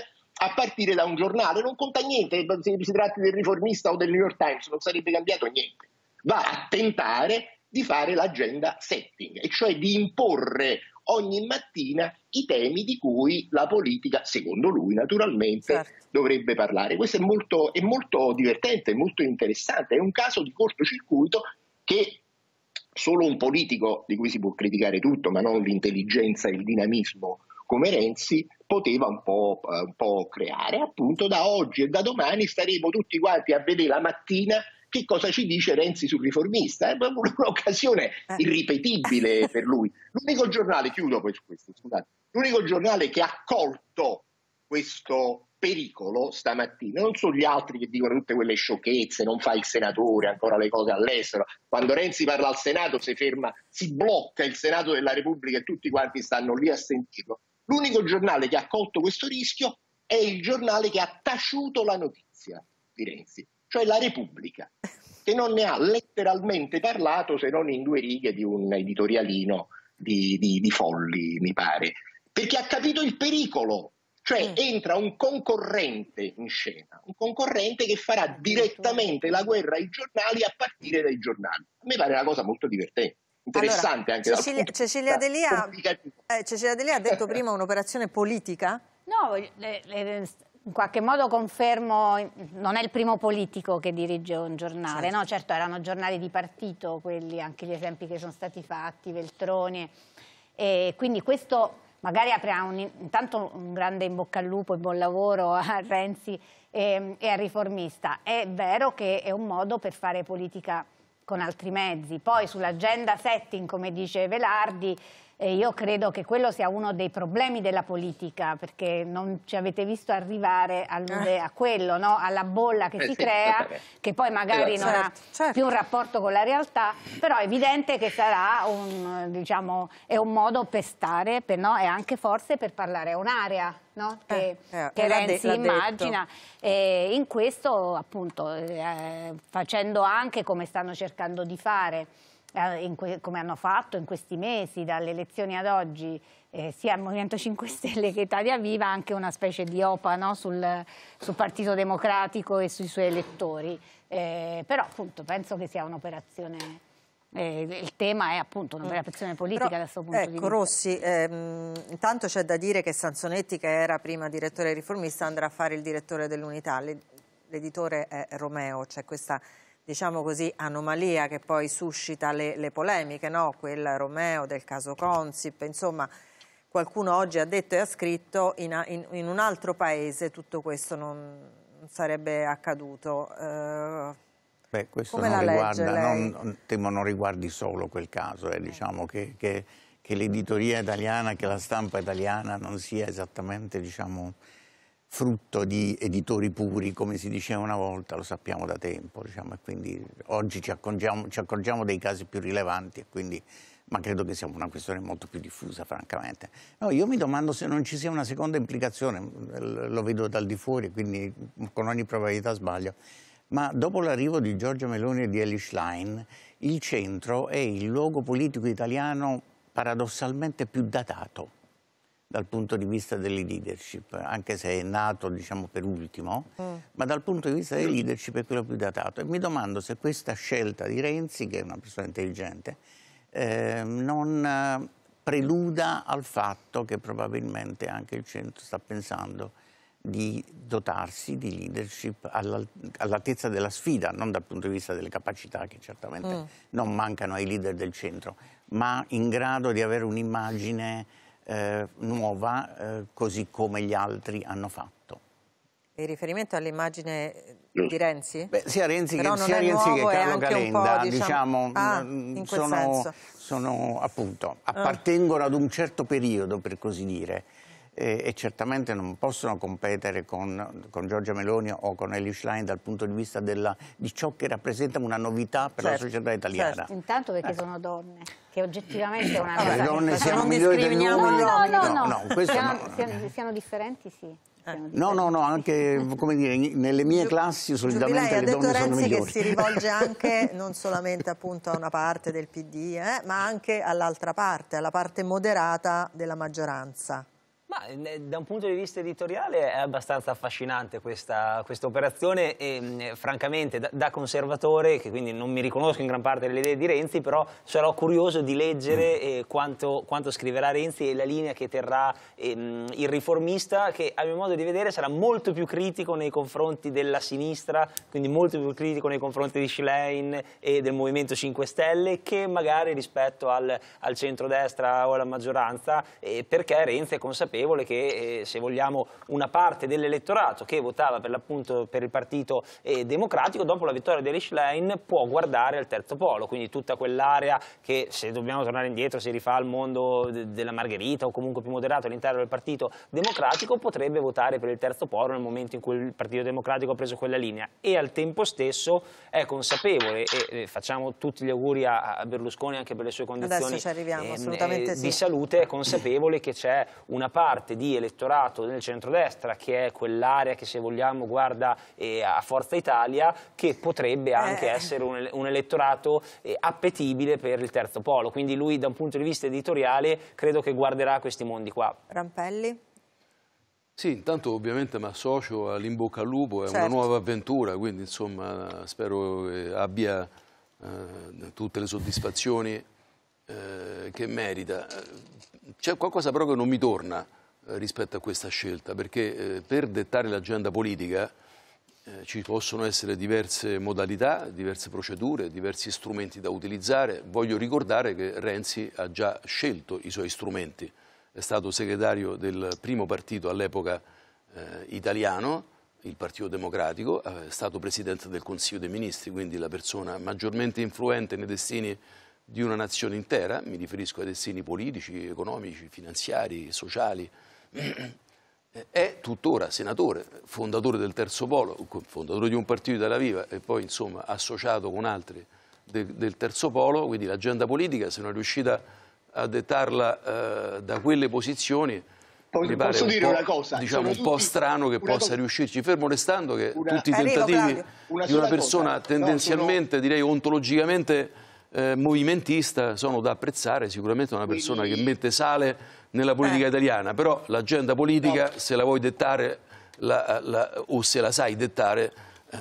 a partire da un giornale, non conta niente se si tratti del riformista o del New York Times, non sarebbe cambiato niente. Va a tentare di fare l'agenda setting, e cioè di imporre ogni mattina i temi di cui la politica, secondo lui naturalmente, certo. dovrebbe parlare. Questo è molto, è molto divertente, è molto interessante, è un caso di cortocircuito che solo un politico, di cui si può criticare tutto, ma non l'intelligenza e il dinamismo come Renzi, poteva un po', eh, un po', creare. Appunto da oggi e da domani staremo tutti quanti a vedere la mattina che cosa ci dice Renzi sul riformista. Eh, è un'occasione eh. irripetibile per lui. L'unico giornale, chiudo poi su questo, scusate, l'unico giornale che ha colto questo pericolo stamattina, non sono gli altri che dicono tutte quelle sciocchezze, non fa il senatore, ancora le cose all'estero. Quando Renzi parla al Senato si ferma, si blocca il Senato della Repubblica e tutti quanti stanno lì a sentirlo L'unico giornale che ha colto questo rischio è il giornale che ha taciuto la notizia di Renzi, cioè la Repubblica, che non ne ha letteralmente parlato se non in due righe di un editorialino di, di, di folli, mi pare, perché ha capito il pericolo. Cioè mm. entra un concorrente in scena, un concorrente che farà direttamente la guerra ai giornali a partire dai giornali. A me pare una cosa molto divertente interessante allora, anche da Cecilia, Cecilia Delia, eh, Cecilia Delia ha detto prima un'operazione politica? No, le, le, in qualche modo confermo, non è il primo politico che dirige un giornale, certo. no? Certo, erano giornali di partito, quelli, anche gli esempi che sono stati fatti, Veltroni, e quindi questo magari aprirà un, intanto un grande in bocca al lupo e buon lavoro a Renzi e, e al riformista. È vero che è un modo per fare politica con altri mezzi. Poi sull'agenda setting, come dice Velardi, e io credo che quello sia uno dei problemi della politica, perché non ci avete visto arrivare al, ah. a quello, no? alla bolla che eh, si sì, crea, certo, che poi magari eh, non ha certo, certo. più un rapporto con la realtà, però è evidente che sarà un, diciamo, è un modo per stare per, no? e anche forse per parlare a un'area. No? Eh, che, eh, che Renzi immagina in questo appunto eh, facendo anche come stanno cercando di fare eh, que, come hanno fatto in questi mesi, dalle elezioni ad oggi, eh, sia il Movimento 5 Stelle che Italia Viva, anche una specie di opa no? sul, sul, Partito Democratico e sui suoi elettori. Eh, però appunto penso che sia un'operazione... Eh, il tema è appunto una vera pressione politica Però, da questo punto ecco, di vista. Rossi, ehm, intanto c'è da dire che Sansonetti, che era prima direttore riformista, andrà a fare il direttore dell'Unità. L'editore è Romeo, c'è questa diciamo così, anomalia che poi suscita le, le polemiche, no? quel Romeo del caso Consip, insomma qualcuno oggi ha detto e ha scritto in, in, in un altro paese tutto questo non, non sarebbe accaduto. Eh, Beh, questo non riguarda, lei... non, temo non riguardi solo quel caso, eh, diciamo che, che, che l'editoria italiana, che la stampa italiana non sia esattamente diciamo, frutto di editori puri, come si diceva una volta, lo sappiamo da tempo, diciamo, e quindi oggi ci accorgiamo, ci accorgiamo dei casi più rilevanti, e quindi, ma credo che sia una questione molto più diffusa, francamente. No, io mi domando se non ci sia una seconda implicazione, lo vedo dal di fuori, quindi con ogni probabilità sbaglio, ma dopo l'arrivo di Giorgio Meloni e di Ellie Schlein, il centro è il luogo politico italiano paradossalmente più datato dal punto di vista delle leadership, anche se è nato diciamo, per ultimo, mm. ma dal punto di vista delle leadership è quello più datato. E mi domando se questa scelta di Renzi, che è una persona intelligente, ehm, eh, non preluda al fatto che probabilmente anche il centro sta pensando di dotarsi di leadership all'altezza della sfida, non dal punto di vista delle capacità che certamente mm. non mancano ai leader del centro, ma in grado di avere un'immagine eh, nuova eh, così come gli altri hanno fatto. In riferimento all'immagine eh, di Renzi? Beh, sia Renzi che, sia Renzi nuovo, che Carlo Calenda diciamo, diciamo ah, sono, sono, appunto, ah. appartengono ah. ad un certo periodo per così dire e, e certamente non possono competere con, con, Giorgia Meloni o con Elie Schlein dal punto di vista della, di ciò che rappresenta una novità per certo, la società italiana. Certo. Intanto perché ecco. sono donne che oggettivamente è una ah, cosa. Le donne siamo migliori degli uomini? No, no, no, no. no siamo, no. Siamo, siamo differenti, sì. Eh. No, no, no, anche come dire, nelle mie classi solitamente le donne sono migliori. ha detto Renzi che si rivolge anche non solamente appunto a una parte del PD, eh, ma anche all'altra parte, alla parte moderata della maggioranza. Ma da un punto di vista editoriale è abbastanza affascinante questa, questa operazione e mm, francamente da, da, conservatore, che quindi non mi riconosco in gran parte delle idee di Renzi, però sarò curioso di leggere mm. eh, quanto, quanto, scriverà Renzi e la linea che terrà eh, mm, il riformista, che a mio modo di vedere sarà molto più critico nei confronti della sinistra, quindi molto più critico nei confronti di Schlein e del Movimento 5 Stelle, che magari rispetto al, al centrodestra o alla maggioranza, eh, perché Renzi è consapevole consapevole che, eh, se vogliamo, una parte dell'elettorato che votava per l'appunto per il Partito eh, Democratico, dopo la vittoria di Elish Lane può guardare al terzo polo, quindi tutta quell'area che, se dobbiamo tornare indietro, si rifà al mondo de della Margherita o comunque più moderato all'interno del Partito Democratico, potrebbe votare per il terzo polo nel momento in cui il Partito Democratico ha preso quella linea e al tempo stesso è consapevole e facciamo tutti gli auguri a, a Berlusconi anche per le sue condizioni ehm, eh, sì. di salute, è consapevole che c'è una parte parte di elettorato nel centrodestra, che è quell'area che se vogliamo guarda eh, a Forza Italia, che potrebbe eh. anche eh. essere un, un elettorato eh, appetibile per il terzo polo. Quindi lui da un punto di vista editoriale credo che guarderà questi mondi qua. Rampelli? Sì, intanto ovviamente mi associo all'Imbocca al Lupo, è certo. una nuova avventura, quindi insomma spero abbia eh, tutte le soddisfazioni eh, che merita c'è qualcosa però che non mi torna eh, rispetto a questa scelta, perché eh, per dettare l'agenda politica eh, ci possono essere diverse modalità, diverse procedure, diversi strumenti da utilizzare. Voglio ricordare che Renzi ha già scelto i suoi strumenti, è stato segretario del primo partito all'epoca eh, italiano, il Partito Democratico, eh, è stato Presidente del Consiglio dei Ministri, quindi la persona maggiormente influente nei destini di una nazione intera, mi riferisco ai destini politici, economici, finanziari, sociali, eh, è tuttora senatore, fondatore del Terzo Polo, fondatore di un partito della Viva e poi insomma associato con altri del, del Terzo Polo, quindi l'agenda politica se non è riuscita a dettarla eh, da quelle posioni mi pare posso un dire po', una cosa, diciamo, un po' strano che possa cosa, riuscirci, fermo restando che una, tutti i tentativi una di una persona cosa, tendenzialmente, no, sono... direi ontologicamente eh, movimentista, sono da apprezzare, sicuramente una persona Quindi... che mette sale nella politica eh. italiana, però l'agenda politica, no. Boh. se la vuoi dettare la, la, o se la sai dettare,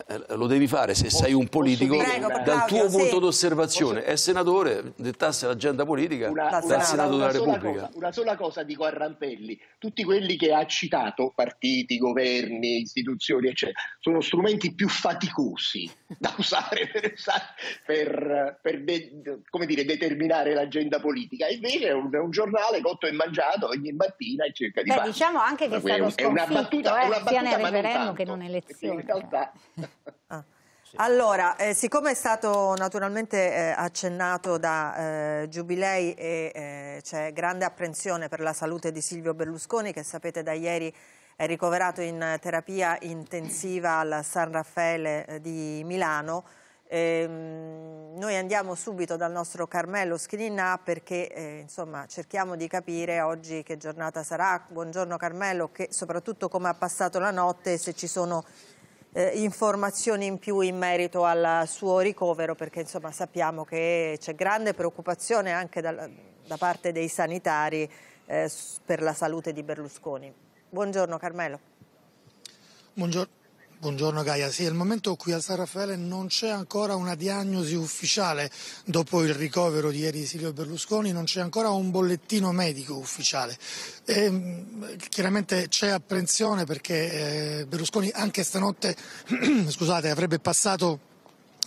eh, eh, lo devi fare se sei un politico Prego, dal Claudio, tuo punto sì. d'osservazione. È senatore, dettasse l'agenda politica una, dal Senato della Repubblica. Cosa, una sola cosa dico a Rampelli, tutti quelli che ha citato, partiti, governi, istituzioni, eccetera, sono strumenti più faticosi da usare per, per, per de, dire, determinare l'agenda politica. Invece è un, un, giornale cotto e mangiato ogni mattina e cerca di Beh, fare. Diciamo anche che è, stato è, una battuta, eh, una battuta sia nel referendum che non elezione. In realtà ah. Allora, eh, siccome è stato naturalmente eh, accennato da eh, Giubilei e eh, c'è grande apprensione per la salute di Silvio Berlusconi, che sapete da ieri è ricoverato in terapia intensiva al San Raffaele eh, di Milano, ehm, noi andiamo subito dal nostro Carmelo Schininà perché eh, insomma, cerchiamo di capire oggi che giornata sarà. Buongiorno Carmelo, che, soprattutto come ha passato la notte, se ci sono eh, informazioni in più in merito al suo ricovero perché insomma, sappiamo che c'è grande preoccupazione anche da, da parte dei sanitari eh, per la salute di Berlusconi. Buongiorno Carmelo. Buongiorno. Buongiorno Gaia, sì, è il momento qui a San Raffaele non c'è ancora una diagnosi ufficiale dopo il ricovero di ieri di Silvio Berlusconi, non c'è ancora un bollettino medico ufficiale. E, ehm, chiaramente c'è apprensione perché eh, Berlusconi anche stanotte scusate, avrebbe passato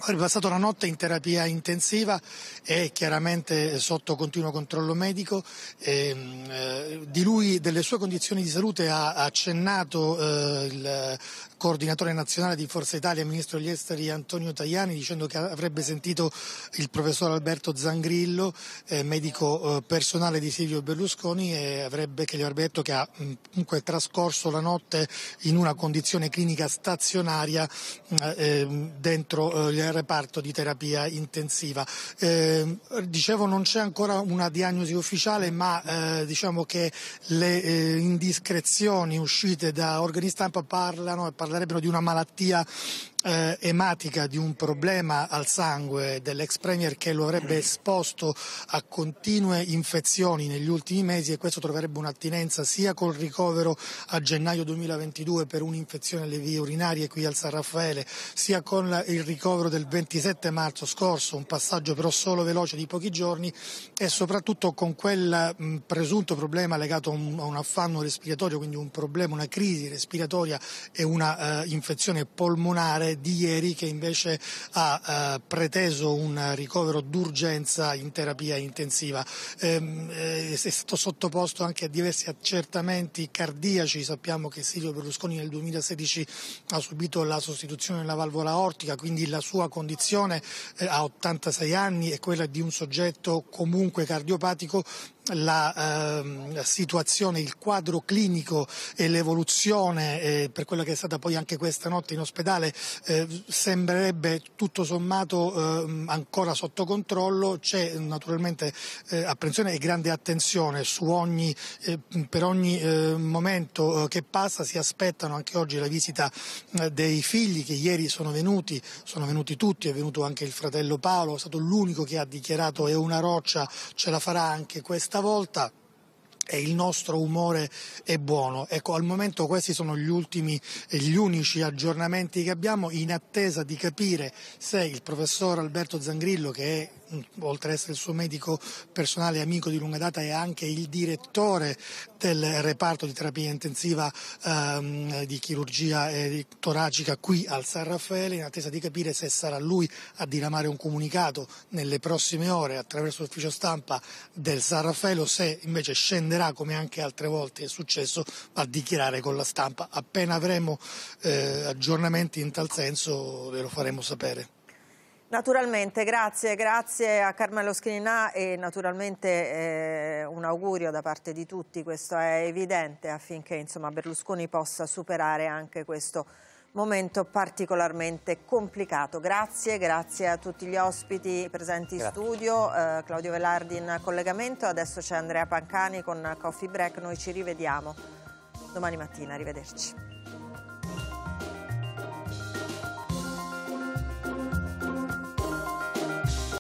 Avrebbe passato la notte in terapia intensiva e chiaramente sotto continuo controllo medico. E, ehm, eh, di lui, delle sue condizioni di salute, ha accennato eh, il coordinatore nazionale di Forza Italia, ministro degli esteri Antonio Tajani, dicendo che avrebbe sentito il professor Alberto Zangrillo, eh, medico eh, personale di Silvio Berlusconi, e avrebbe, che gli avrebbe detto che ha mm, comunque trascorso la notte in una condizione clinica stazionaria mm, eh, eh, dentro eh, il reparto di terapia intensiva. Eh, dicevo, non c'è ancora una diagnosi ufficiale, ma diciamo che le indiscrezioni uscite da organi stampa parlano e parlano parlerebbero di una malattia eh, ematica di un problema al sangue dell'ex premier che lo avrebbe esposto a continue infezioni negli ultimi mesi e questo troverebbe un'attinenza sia col ricovero a gennaio 2022 per un'infezione alle vie urinarie qui al San Raffaele, sia con la, il ricovero del 27 marzo scorso, un passaggio però solo veloce di pochi giorni e soprattutto con quel mh, mm, presunto problema legato a un, a un, affanno respiratorio, quindi un problema, una crisi respiratoria e una eh, infezione polmonare di ieri che invece ha eh, preteso un ricovero d'urgenza in terapia intensiva. Ehm, eh, è stato sottoposto anche a diversi accertamenti cardiaci, sappiamo che Silvio Berlusconi nel 2016 ha subito la sostituzione della valvola ortica, quindi la sua condizione eh, a 86 anni è quella di un soggetto comunque cardiopatico la eh, situazione, il quadro clinico e l'evoluzione, eh, per quella che è stata poi anche questa notte in ospedale, eh, sembrerebbe tutto sommato ehm, ancora sotto controllo. C'è naturalmente eh, apprensione e grande attenzione ogni, eh, per ogni ehm, momento eh, che passa. Si aspettano anche oggi la visita dei figli che ieri sono venuti, sono venuti tutti, è venuto anche il fratello Paolo, è stato l'unico che ha dichiarato è una roccia, ce la farà anche questa questa volta e il nostro umore è buono. Ecco, al momento questi sono gli ultimi e eh, gli unici aggiornamenti che abbiamo in attesa di capire se il professor Alberto Zangrillo, che è oltre ad essere il suo medico personale e amico di lunga data, è anche il direttore del reparto di terapia intensiva ehm, di chirurgia e di toracica qui al San Raffaele, in attesa di capire se sarà lui a diramare un comunicato nelle prossime ore attraverso l'ufficio stampa del San Raffaele o se invece scenderà, come anche altre volte è successo, a dichiarare con la stampa. Appena avremo eh, aggiornamenti in tal senso ve lo faremo sapere. Naturalmente, grazie, grazie a Carmelo Scrinà e naturalmente eh, un augurio da parte di tutti, questo è evidente, affinché insomma, Berlusconi possa superare anche questo momento particolarmente complicato. Grazie, grazie a tutti gli ospiti presenti in studio, eh, Claudio Velardi in collegamento, adesso c'è Andrea Pancani con Coffee Break, noi ci rivediamo domani mattina, arrivederci.